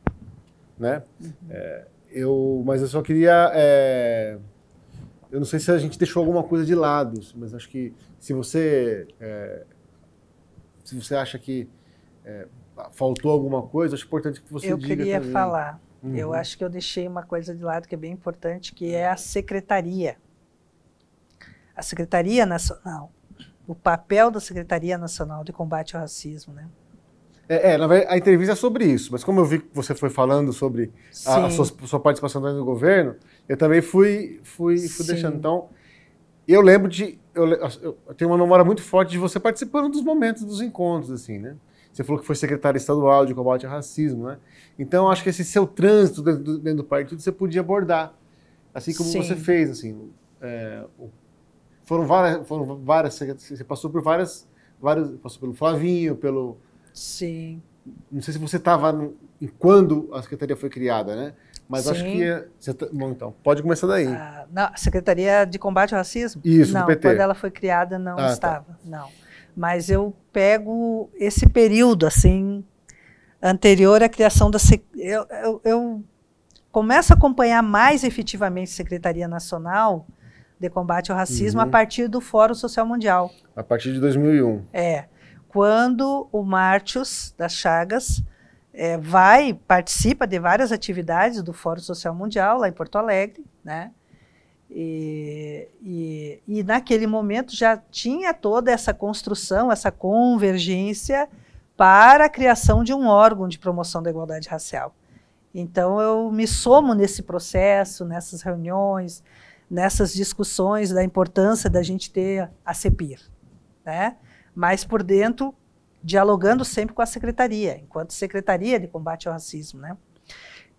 né? Uhum. É, eu, mas eu só queria... É, eu não sei se a gente deixou alguma coisa de lado, mas acho que se você... É, se você acha que é, faltou alguma coisa, acho importante que você eu diga Eu queria também. falar. Uhum. Eu acho que eu deixei uma coisa de lado que é bem importante, que é a secretaria. A Secretaria Nacional, o papel da Secretaria Nacional de Combate ao Racismo, né? É, é, na verdade, a entrevista é sobre isso, mas como eu vi que você foi falando sobre a, a sua, sua, participação dentro do governo, eu também fui, fui, fui deixando. Então, eu lembro de. Eu, eu, tenho uma memória muito forte de você participando dos momentos dos encontros, assim, né? Você falou que foi secretário estadual de combate ao racismo, né? Então, acho que esse seu trânsito dentro do, dentro do partido você podia abordar, assim como Sim. você fez, assim. É, foram várias, foram várias, você passou por várias, várias, passou pelo Flavinho, pelo Sim. Não sei se você estava quando a secretaria foi criada, né? Mas Sim. acho que. É, você tá, bom, então, pode começar daí. Ah, Secretaria de Combate ao Racismo? Isso, não, do PT. quando ela foi criada não ah, tá. estava, tá. não. Mas eu pego esse período, assim, anterior à criação da. Eu, eu, eu começo a acompanhar mais efetivamente a Secretaria Nacional de Combate ao Racismo uhum. a partir do Fórum Social Mundial. A partir de 2001. É quando o Martius das Chagas é, vai, participa de várias atividades do Fórum Social Mundial, lá em Porto Alegre, né? E, e, e naquele momento já tinha toda essa construção, essa convergência para a criação de um órgão de promoção da igualdade racial. Então eu me somo nesse processo, nessas reuniões, nessas discussões da importância da gente ter a CEPIR, né? mas por dentro dialogando sempre com a secretaria, enquanto secretaria de combate ao racismo, né?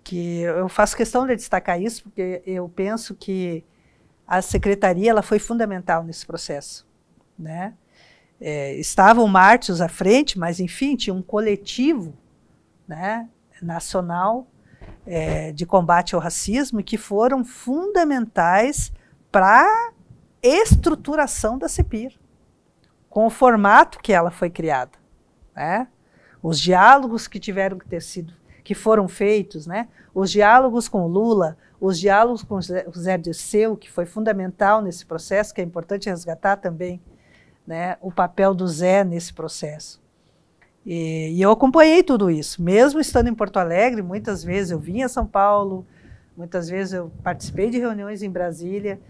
Que eu faço questão de destacar isso porque eu penso que a secretaria ela foi fundamental nesse processo, né? É, estavam Martius à frente, mas enfim tinha um coletivo, né? Nacional é, de combate ao racismo que foram fundamentais para estruturação da CEPIR com o formato que ela foi criada, né? Os diálogos que tiveram que ter sido, que foram feitos, né? Os diálogos com Lula, os diálogos com José Dirceu, que foi fundamental nesse processo, que é importante resgatar também, né? O papel do Zé nesse processo. E, e eu acompanhei tudo isso, mesmo estando em Porto Alegre, muitas vezes eu vinha a São Paulo, muitas vezes eu participei de reuniões em Brasília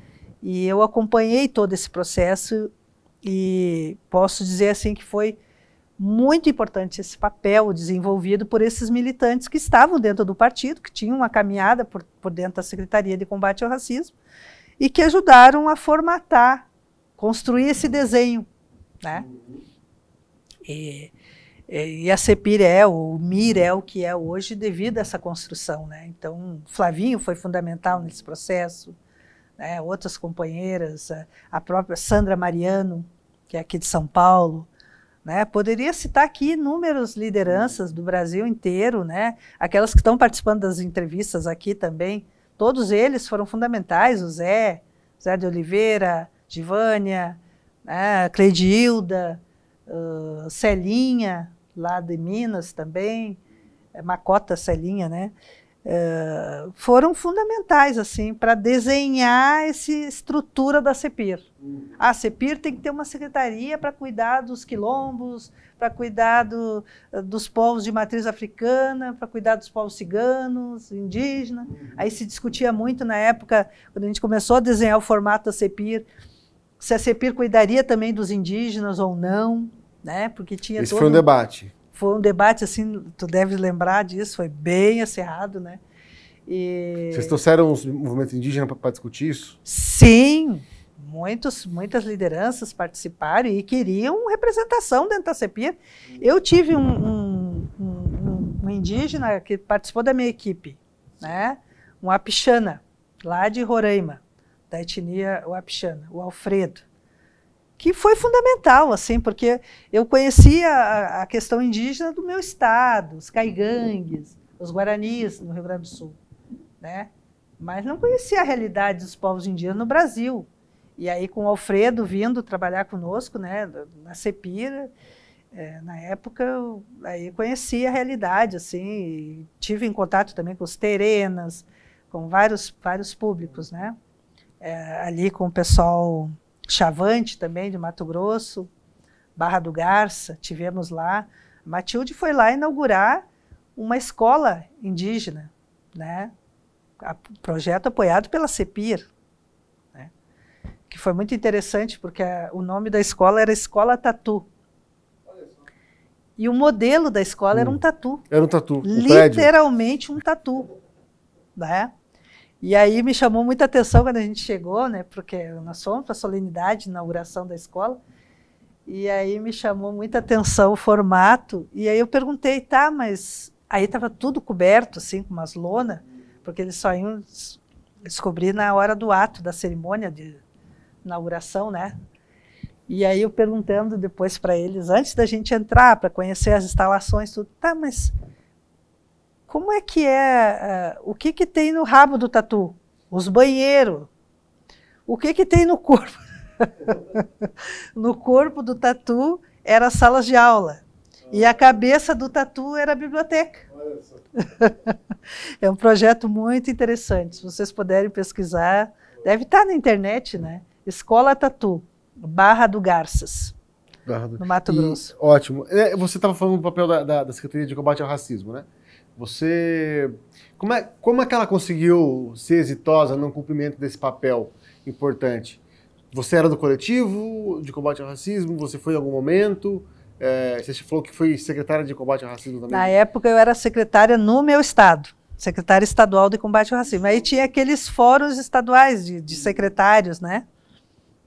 e eu acompanhei todo esse processo e posso dizer assim que foi muito importante esse papel desenvolvido por esses militantes que estavam dentro do partido, que tinham uma caminhada por, por dentro da Secretaria de Combate ao Racismo e que ajudaram a formatar, construir esse desenho. Né? E, e a CEPIR é, o MIR é o que é hoje devido a essa construção. Né? Então, Flavinho foi fundamental nesse processo, né, outras companheiras, a própria Sandra Mariano, que é aqui de São Paulo. Né? Poderia citar aqui inúmeras lideranças do Brasil inteiro, né? aquelas que estão participando das entrevistas aqui também. Todos eles foram fundamentais, o Zé, Zé de Oliveira, Givânia, né? Cleidilda, uh, Celinha, lá de Minas também, é, Macota Celinha, né? Eh, foram fundamentais assim para desenhar essa estrutura da CEPIR. A CEPIR tem que ter uma secretaria para cuidar dos quilombos, para cuidar do, eh, dos povos de matriz africana, para cuidar dos povos ciganos, indígenas. Aí se discutia muito na época, quando a gente começou a desenhar o formato da CEPIR, se a CEPIR cuidaria também dos indígenas ou não. Né? Porque tinha Esse todo... foi um debate foi um debate assim, tu deves lembrar disso, foi bem acerrado, né? E... Vocês trouxeram os movimentos indígenas para discutir isso? Sim, muitos, muitas lideranças participaram e queriam representação dentro da CEPIR. Eu tive um, um, um, um, indígena que participou da minha equipe, né? um apixana, lá de Roraima, da etnia Wapixana, o Alfredo que foi fundamental, assim, porque eu conhecia a, questão indígena do meu estado, os caigangues, os guaranis no Rio Grande do Sul, né? Mas não conhecia a realidade dos povos indígenas no Brasil. E aí com o Alfredo vindo trabalhar conosco, né, na Cepira, é, na época, eu, aí conheci a realidade, assim, tive em contato também com os terenas, com vários vários públicos, né? É, ali com o pessoal Chavante também, de Mato Grosso, Barra do Garça, tivemos lá. Matilde foi lá inaugurar uma escola indígena, né? A, projeto apoiado pela CEPIR, né? que foi muito interessante, porque a, o nome da escola era Escola Tatu. E o modelo da escola hum. era um tatu. Era um tatu. Literalmente um tatu. Né? E aí me chamou muita atenção quando a gente chegou, né? Porque nós fomos para a solenidade, inauguração da escola. E aí me chamou muita atenção o formato. E aí eu perguntei, tá, mas aí estava tudo coberto, assim, com umas lona, porque eles só iam descobrir na hora do ato, da cerimônia de inauguração, né? E aí eu perguntando depois para eles, antes da gente entrar, para conhecer as instalações, tudo, tá, mas como é que é, uh, o que que tem no rabo do tatu? Os banheiros. O que que tem no corpo? no corpo do tatu era salas de aula. E a cabeça do tatu era a biblioteca. é um projeto muito interessante. Se vocês puderem pesquisar, deve estar na internet, né? Escola Tatu, Barra do Garças. Barra do... No Mato e, Grosso. Ótimo. É, você estava falando do papel da, da, da Secretaria de Combate ao Racismo, né? Você. Como é, como é que ela conseguiu ser exitosa no cumprimento desse papel importante? Você era do coletivo de combate ao racismo? Você foi em algum momento? É, você falou que foi secretária de combate ao racismo também? Na época eu era secretária no meu estado, secretária estadual de combate ao racismo. Aí tinha aqueles fóruns estaduais de, de secretários, né?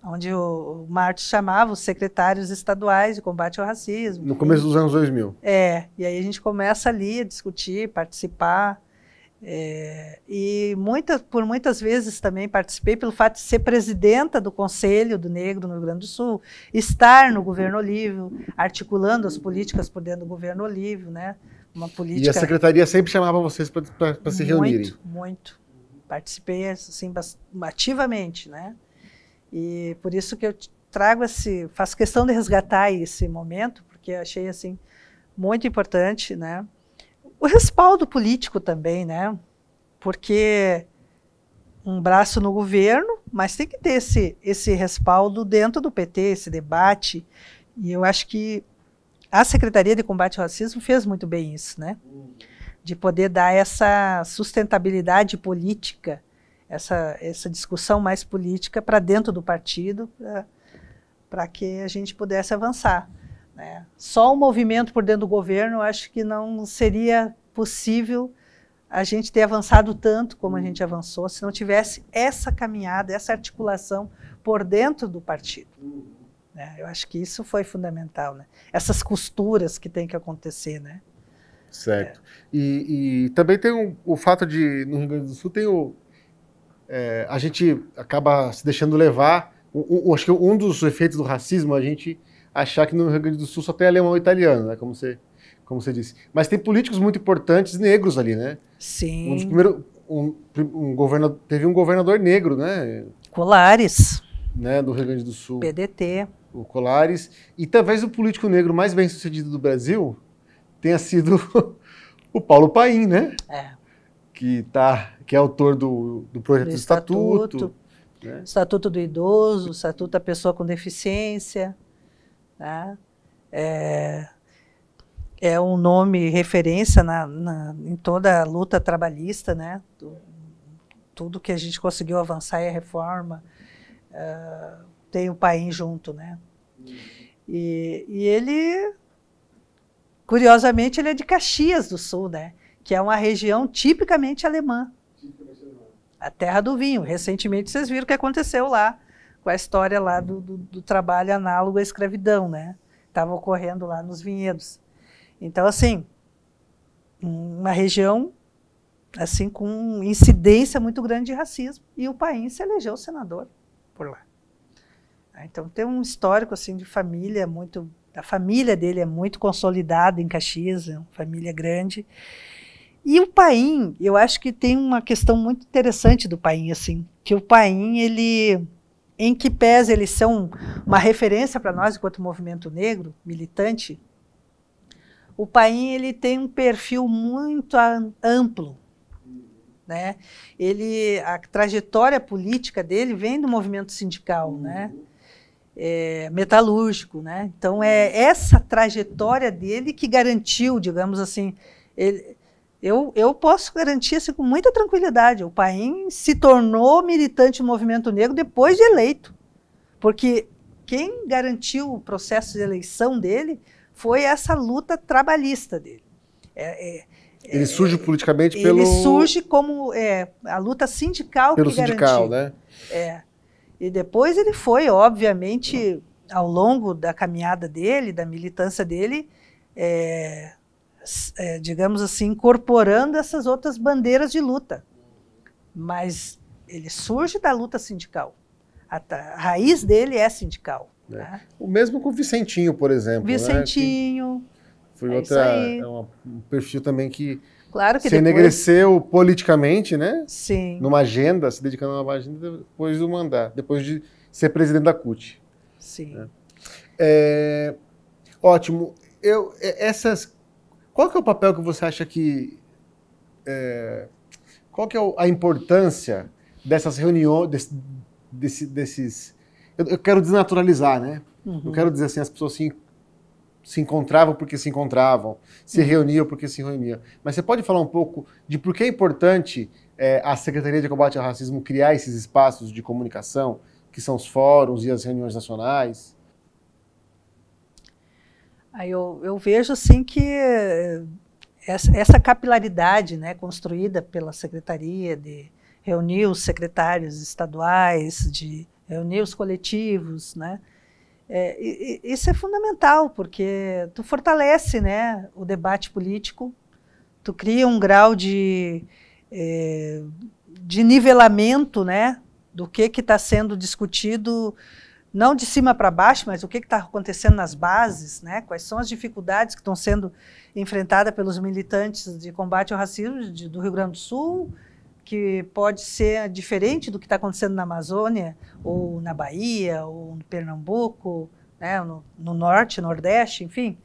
onde o Marte chamava os secretários estaduais de combate ao racismo. No começo dos anos 2000. É, e aí a gente começa ali a discutir, participar. É, e muita, por muitas vezes também participei pelo fato de ser presidenta do Conselho do Negro no Rio Grande do Sul, estar no governo Olívio, articulando as políticas por dentro do governo Olívio, né? Uma política. E a secretaria sempre chamava vocês para se reunirem. Muito, muito. Participei assim, ativamente, né? E por isso que eu trago esse, faço questão de resgatar esse momento, porque achei assim muito importante, né? O respaldo político também, né? Porque um braço no governo, mas tem que ter esse, esse respaldo dentro do PT, esse debate. E eu acho que a Secretaria de Combate ao Racismo fez muito bem isso, né? De poder dar essa sustentabilidade política essa, essa discussão mais política para dentro do partido, para que a gente pudesse avançar. Né? Só o um movimento por dentro do governo, acho que não seria possível a gente ter avançado tanto como a uhum. gente avançou se não tivesse essa caminhada, essa articulação por dentro do partido. Né? Eu acho que isso foi fundamental. Né? Essas costuras que tem que acontecer, né? Certo. É. E, e, também tem o, o fato de, no Rio Grande do Sul, tem o, é, a gente acaba se deixando levar. O, o, acho que um dos efeitos do racismo é a gente achar que no Rio Grande do Sul só tem alemão e italiano, né? Como você, como você disse. Mas tem políticos muito importantes negros ali, né? Sim. Um dos primeiros, um, um governador, teve um governador negro, né? Colares. Né, do Rio Grande do Sul. PDT. O Colares. E talvez o político negro mais bem sucedido do Brasil tenha sido o Paulo Paim, né? É que, tá, que é autor do, do projeto do, Estatuto. Estatuto, né? Estatuto do Idoso, Estatuto da Pessoa com Deficiência. Tá? É, é um nome referência na, na, em toda a luta trabalhista, né? Do, tudo que a gente conseguiu avançar e é a reforma. Uh, tem o pai junto, né? E, e ele, curiosamente, ele é de Caxias do Sul, né? que é uma região tipicamente alemã. A terra do vinho. Recentemente vocês viram o que aconteceu lá, com a história lá do, do, do trabalho análogo à escravidão, né? Estava ocorrendo lá nos vinhedos. Então, assim, uma região assim com incidência muito grande de racismo e o país se elegeu senador por lá. Então tem um histórico assim de família muito, a família dele é muito consolidada em Caxias, é uma família grande e o Paim, eu acho que tem uma questão muito interessante do Paim, assim, que o Paim, ele, em que pese eles são uma referência para nós enquanto movimento negro, militante, o Paim, ele tem um perfil muito amplo, né? Ele, a trajetória política dele vem do movimento sindical, uhum. né? É, metalúrgico, né? Então é essa trajetória dele que garantiu, digamos assim, ele, eu, eu posso garantir assim, com muita tranquilidade. O Paim se tornou militante do movimento negro depois de eleito. Porque quem garantiu o processo de eleição dele foi essa luta trabalhista dele. É, é, é ele surge é, politicamente ele pelo. Ele surge como é, a luta sindical pelo que sindical, garantiu. né? É. E depois ele foi, obviamente, ao longo da caminhada dele, da militância dele, é, digamos assim, incorporando essas outras bandeiras de luta. Mas ele surge da luta sindical. A, a raiz dele é sindical. É. Né? O mesmo com o Vicentinho, por exemplo. Né, Vicentinho. Né? Foi é outra. É um perfil também que. Claro que se depois... enegreceu politicamente, né? Sim. Numa agenda, se dedicando a uma agenda depois do mandar, depois de ser presidente da CUT. Sim. Né? É... Ótimo. Eu, é, essas qual que é o papel que você acha que... É, qual que é a importância dessas reuniões, desse, desse, desses... Eu, eu, quero desnaturalizar, né? Uhum. Eu quero dizer assim, as pessoas se, se encontravam porque se encontravam, se uhum. reuniam porque se reuniam. Mas você pode falar um pouco de por que é importante é, a Secretaria de Combate ao Racismo criar esses espaços de comunicação, que são os fóruns e as reuniões nacionais? Aí eu, eu vejo assim que essa, essa capilaridade né, construída pela secretaria de reunir os secretários estaduais, de reunir os coletivos, né? É, e, isso é fundamental, porque tu fortalece né, o debate político, tu cria um grau de, é, de nivelamento né, do que está sendo discutido não de cima para baixo, mas o que está acontecendo nas bases, né? quais são as dificuldades que estão sendo enfrentadas pelos militantes de combate ao racismo de, do Rio Grande do Sul, que pode ser diferente do que está acontecendo na Amazônia, ou na Bahia, ou no Pernambuco, né? no, no Norte, Nordeste, enfim.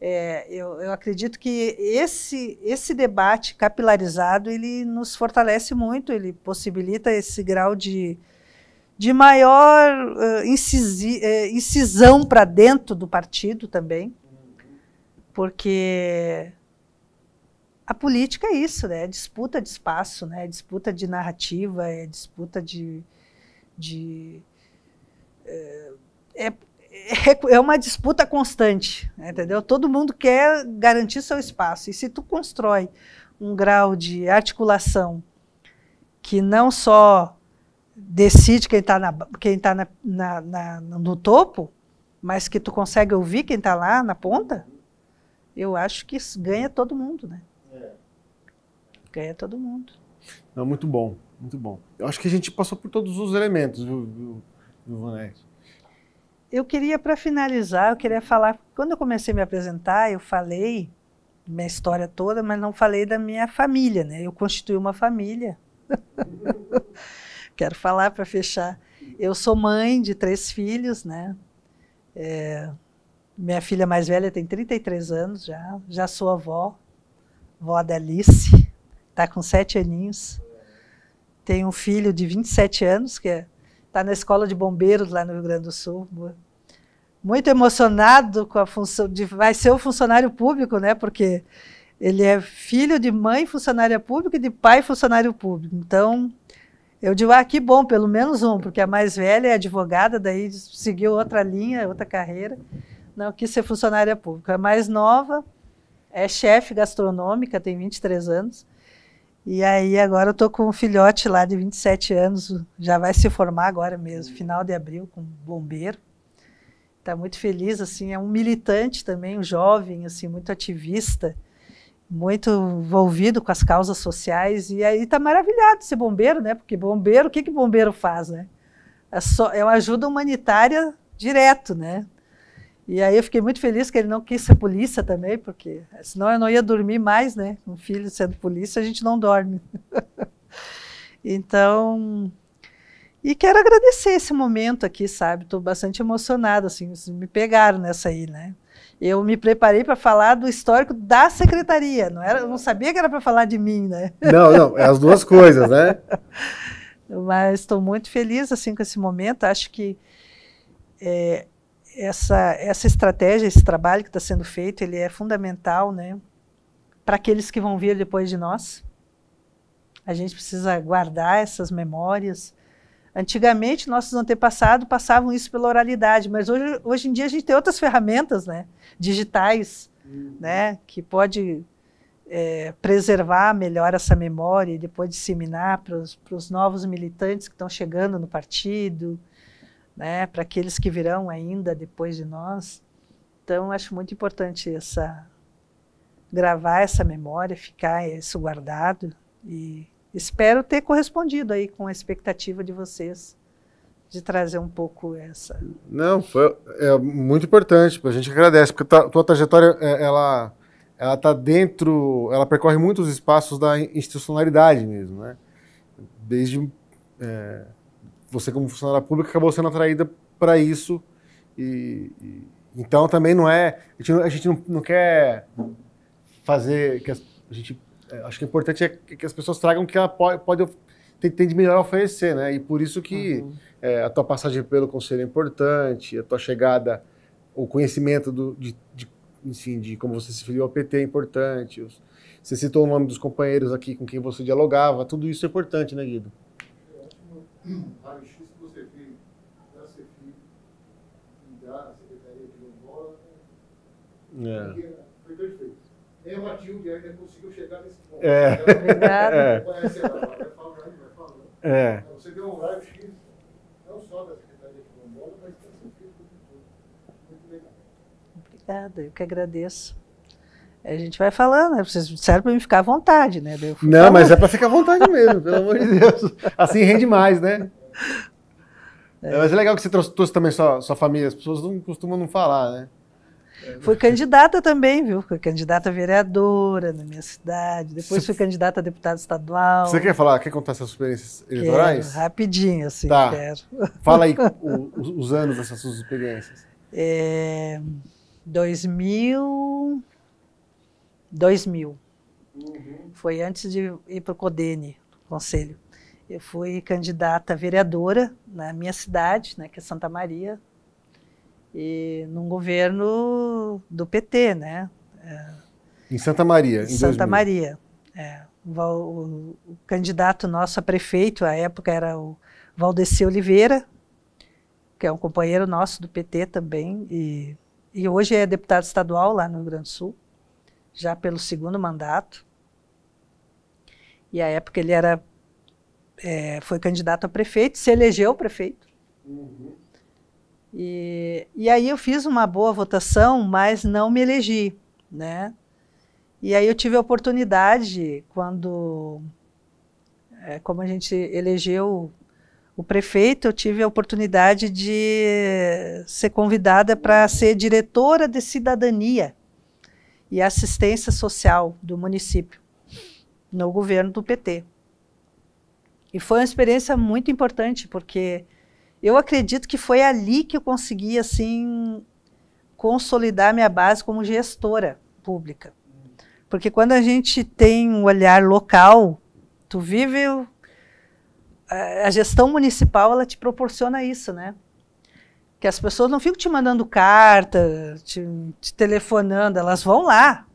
É, eu, eu, acredito que esse, esse debate capilarizado ele nos fortalece muito, ele possibilita esse grau de, de maior uh, incisi, uh, incisão para dentro do partido também, porque a política é isso, né? É disputa de espaço, né? É disputa de narrativa, é disputa de, de é, é, é uma disputa constante, entendeu? Todo mundo quer garantir seu espaço. E se tu constrói um grau de articulação que não só decide quem está quem tá na, na, na, no topo, mas que tu consegue ouvir quem está lá na ponta, eu acho que isso ganha todo mundo, né? É. Ganha todo mundo. Não, muito bom, muito bom. Eu acho que a gente passou por todos os elementos, viu, viu, viu Eu queria, para finalizar, eu queria falar, quando eu comecei a me apresentar, eu falei minha história toda, mas não falei da minha família, né? Eu constituí uma família. quero falar para fechar. Eu sou mãe de três filhos, né? É, minha filha mais velha tem 33 anos já, já sou avó, vó da Alice, está com sete aninhos. Tem um filho de 27 anos que está é, tá na escola de bombeiros lá no Rio Grande do Sul. Muito emocionado com a função de vai ser um funcionário público, né? Porque ele é filho de mãe funcionária pública e de pai funcionário público. Então, eu digo, ah, que bom, pelo menos um, porque a mais velha é advogada, daí seguiu outra linha, outra carreira. Não, quis ser funcionária pública. A mais nova é chefe gastronômica, tem 23 anos. E aí agora eu tô com um filhote lá de 27 anos, já vai se formar agora mesmo, final de abril, com bombeiro. Está muito feliz, assim, é um militante também, um jovem, assim, muito ativista muito envolvido com as causas sociais e aí está maravilhado ser bombeiro, né? Porque bombeiro, o que que bombeiro faz, né? É, só, é uma ajuda humanitária direto, né? E aí eu fiquei muito feliz que ele não quis ser polícia também, porque senão eu não ia dormir mais, né? Um filho sendo polícia, a gente não dorme. então, e quero agradecer esse momento aqui, sabe? Estou bastante emocionada, assim, me pegaram nessa aí, né? eu me preparei para falar do histórico da secretaria. Não era, eu não sabia que era para falar de mim, né? Não, não, é as duas coisas, né? Mas estou muito feliz assim com esse momento. Acho que é, essa essa estratégia, esse trabalho que está sendo feito, ele é fundamental, né? Para aqueles que vão vir depois de nós, a gente precisa guardar essas memórias, Antigamente, nossos antepassados passavam isso pela oralidade, mas hoje, hoje em dia a gente tem outras ferramentas né, digitais uhum. né, que pode é, preservar melhor essa memória e depois disseminar para os novos militantes que estão chegando no partido, né, para aqueles que virão ainda depois de nós. Então, acho muito importante essa gravar essa memória, ficar isso guardado e espero ter correspondido aí com a expectativa de vocês de trazer um pouco essa. Não, foi, é muito importante. A gente agradece porque a tá, tua trajetória é, ela ela está dentro, ela percorre muitos espaços da institucionalidade mesmo, né? Desde é, você como funcionária pública acabou sendo atraída para isso e, e, então também não é a gente, não, a gente não, não quer fazer que a gente é, acho que o é importante é que as pessoas tragam o que ela pode, pode tem, tem de melhor a oferecer, né? E por isso que uhum. é, a tua passagem pelo conselho é importante, a tua chegada, o conhecimento do, de, de, enfim, de como você se filiou ao PT é importante. Os, você citou o nome dos companheiros aqui com quem você dialogava, tudo isso é importante, né, Guido? o raio-x que você Secretaria de é. Nem o Matilde ainda conseguiu chegar nesse ponto. É. Ela não conhece ela, vai falando, vai falando. Né? É. Você deu um live x não só da Secretaria de Colombola, mas também do de Muito legal. Obrigada, eu que agradeço. A gente vai falando, né? vocês disseram para mim ficar à vontade, né? Não, falando. mas é para ficar à vontade mesmo, pelo amor de Deus. Assim rende mais, né? É. é mas é legal que você trouxe, trouxe também sua, sua família, as pessoas não costumam não falar, né? É. Foi candidata também, viu? Foi candidata vereadora na minha cidade. Depois fui candidata a deputada estadual. Você quer falar, quer contar essas experiências eleitorais? Quero, rapidinho, assim, tá. quero. Fala aí o, os anos dessas suas experiências. É, 2000... 2000. Uhum. Foi antes de ir para o CODENE, Conselho. Eu fui candidata vereadora na minha cidade, né, que é Santa Maria, e num governo do PT, né? É. em Santa Maria. Em Santa 2000. Maria. É. O, o, o, candidato nosso a prefeito à época era o Valdeci Oliveira, que é um companheiro nosso do PT também e, e hoje é deputado estadual lá no Rio Grande do Sul, já pelo segundo mandato. E à época ele era é, foi candidato a prefeito, se elegeu prefeito. Uhum. E, e aí eu fiz uma boa votação, mas não me elegi, né? E aí eu tive a oportunidade, quando, é, como a gente elegeu o prefeito, eu tive a oportunidade de ser convidada para ser diretora de cidadania e assistência social do município, no governo do PT. E foi uma experiência muito importante, porque eu acredito que foi ali que eu consegui assim consolidar minha base como gestora pública. Porque quando a gente tem um olhar local, tu vive a gestão municipal, ela te proporciona isso, né? Que as pessoas não ficam te mandando carta, te, te telefonando, elas vão lá.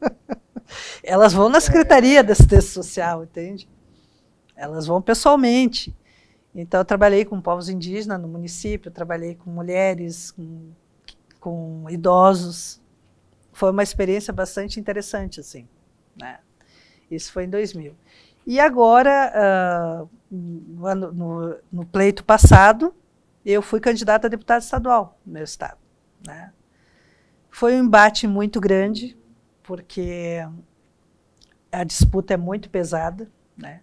elas vão na é. secretaria da assistência social, entende? Elas vão pessoalmente. Então, eu trabalhei com povos indígenas no município, trabalhei com mulheres, com, com idosos. Foi uma experiência bastante interessante, assim. Né? Isso foi em 2000. E agora, uh, no, no, no, pleito passado, eu fui candidata a deputada estadual no meu estado. Né? Foi um embate muito grande, porque a disputa é muito pesada, né?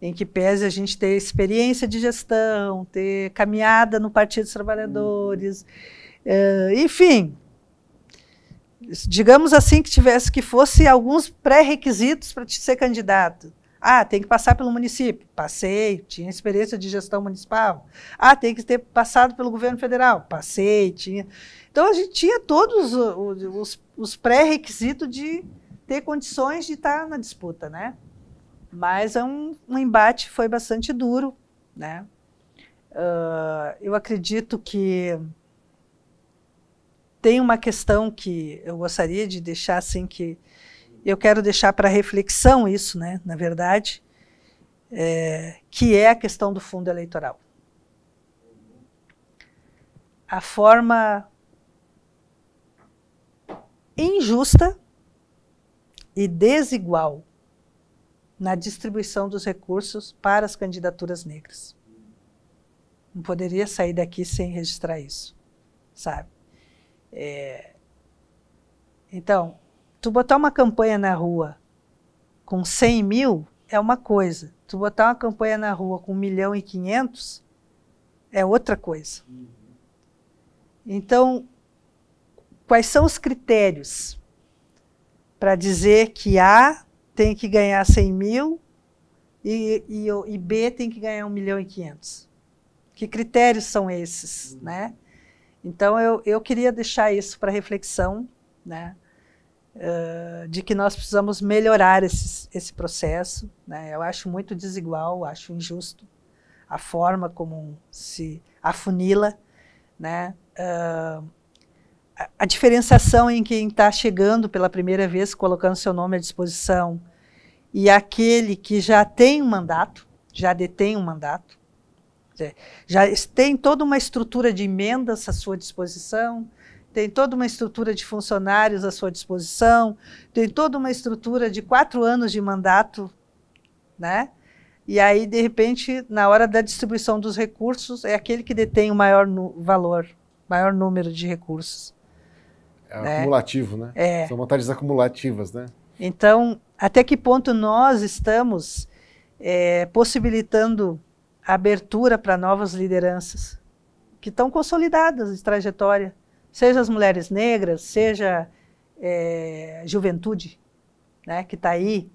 em que pese a gente ter experiência de gestão, ter caminhada no Partido dos Trabalhadores, uh, enfim, digamos assim que tivesse que fosse alguns pré-requisitos para ser candidato. Ah, tem que passar pelo município. Passei, tinha experiência de gestão municipal. Ah, tem que ter passado pelo governo federal. Passei, tinha. Então a gente tinha todos os, os, os pré-requisitos de ter condições de estar na disputa, né? Mas é um, um embate foi bastante duro, né? Uh, eu acredito que tem uma questão que eu gostaria de deixar assim que eu quero deixar para reflexão isso, né? Na verdade, é, que é a questão do fundo eleitoral. A forma injusta e desigual na distribuição dos recursos para as candidaturas negras. Não poderia sair daqui sem registrar isso, sabe? É... Então, tu botar uma campanha na rua com 100 mil é uma coisa. Tu botar uma campanha na rua com 1 milhão e 500 é outra coisa. Então, quais são os critérios para dizer que há tem que ganhar 100 mil e, e, e B tem que ganhar 1 milhão e 500. Que critérios são esses, uhum. né? Então, eu, eu queria deixar isso para reflexão, né? Uh, de que nós precisamos melhorar esse, esse processo. Né? Eu acho muito desigual, acho injusto a forma como se afunila. Né? Uh, a, diferenciação em quem está chegando pela primeira vez, colocando seu nome à disposição, e aquele que já tem um mandato, já detém um mandato, já tem toda uma estrutura de emendas à sua disposição, tem toda uma estrutura de funcionários à sua disposição, tem toda uma estrutura de quatro anos de mandato, né? E aí, de repente, na hora da distribuição dos recursos, é aquele que detém o maior valor, maior número de recursos. É né? acumulativo, né? É. São vantagens acumulativas, né? Então, até que ponto nós estamos é, possibilitando abertura para novas lideranças que estão consolidadas de trajetória, seja as mulheres negras, seja é, juventude, né, que está aí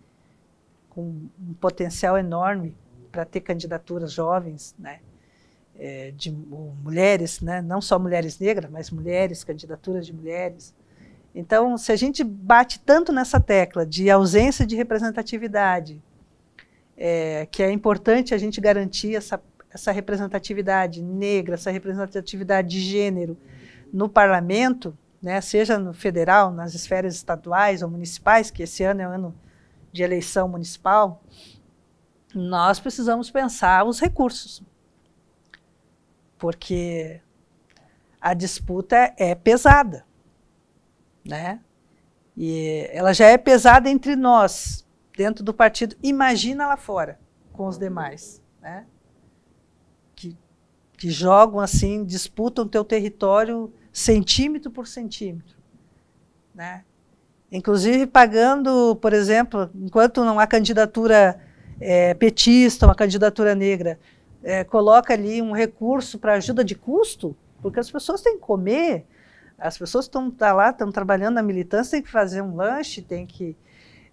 com um potencial enorme para ter candidaturas jovens, né? é, de mulheres, né? não só mulheres negras, mas mulheres, candidaturas de mulheres. Então, se a gente bate tanto nessa tecla de ausência de representatividade, é, que é importante a gente garantir essa, essa representatividade negra, essa representatividade de gênero no parlamento, né, seja no federal, nas esferas estaduais ou municipais, que esse ano é o ano de eleição municipal, nós precisamos pensar os recursos porque a disputa é pesada, né? E ela já é pesada entre nós, dentro do partido. Imagina lá fora, com os demais, né? Que, que jogam assim, disputam teu território centímetro por centímetro, né? Inclusive pagando, por exemplo, enquanto não há candidatura é, petista, uma candidatura negra, é, coloca ali um recurso para ajuda de custo, porque as pessoas têm que comer, as pessoas estão tá lá, estão trabalhando na militância, tem que fazer um lanche, tem que,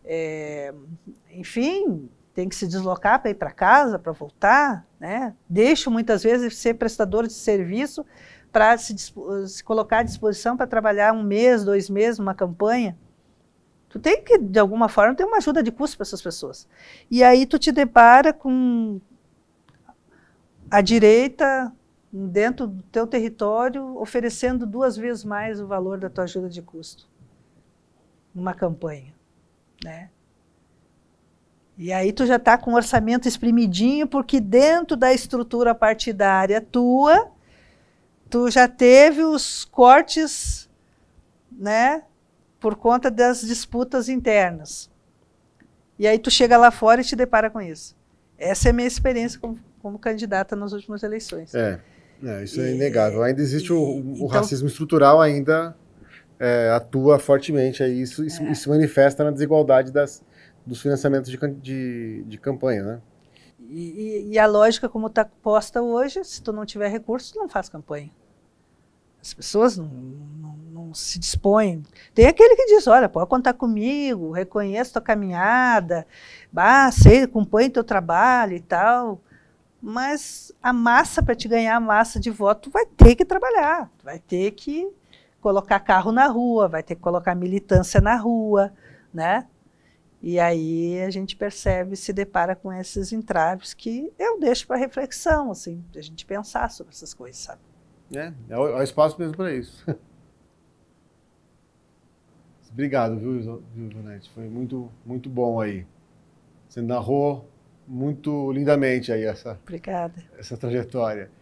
é, enfim, tem que se deslocar para ir para casa, para voltar, né? muitas vezes ser prestador de serviço para se, se, colocar à disposição para trabalhar um mês, dois meses, uma campanha. Tu tem que, de alguma forma, ter uma ajuda de custo para essas pessoas. E aí tu te depara com a direita dentro do teu território oferecendo duas vezes mais o valor da tua ajuda de custo numa campanha, né? E aí tu já está com o orçamento espremidinho porque dentro da estrutura partidária tua tu já teve os cortes, né, por conta das disputas internas. E aí tu chega lá fora e te depara com isso. Essa é a minha experiência como como candidata nas últimas eleições. É, é isso é inegável. Ainda existe o, o então, racismo estrutural ainda é, atua fortemente aí, isso, isso, é. isso manifesta na desigualdade das, dos financiamentos de, de, de campanha, né? E, e, a lógica como está posta hoje, se tu não tiver recursos, não faz campanha. As pessoas não, não, não, se dispõem. Tem aquele que diz, olha, pode contar comigo, reconheço tua caminhada, bah, sei, acompanho teu trabalho e tal. Mas a massa, para te ganhar a massa de voto, vai ter que trabalhar, vai ter que colocar carro na rua, vai ter que colocar militância na rua, né? E aí a gente percebe, se depara com esses entraves que eu deixo para reflexão, assim, para a gente pensar sobre essas coisas, sabe? É, é o, é o espaço mesmo para isso. Obrigado, viu, viu Foi muito, muito bom aí. Você narrou muito lindamente aí essa, Obrigada. essa trajetória.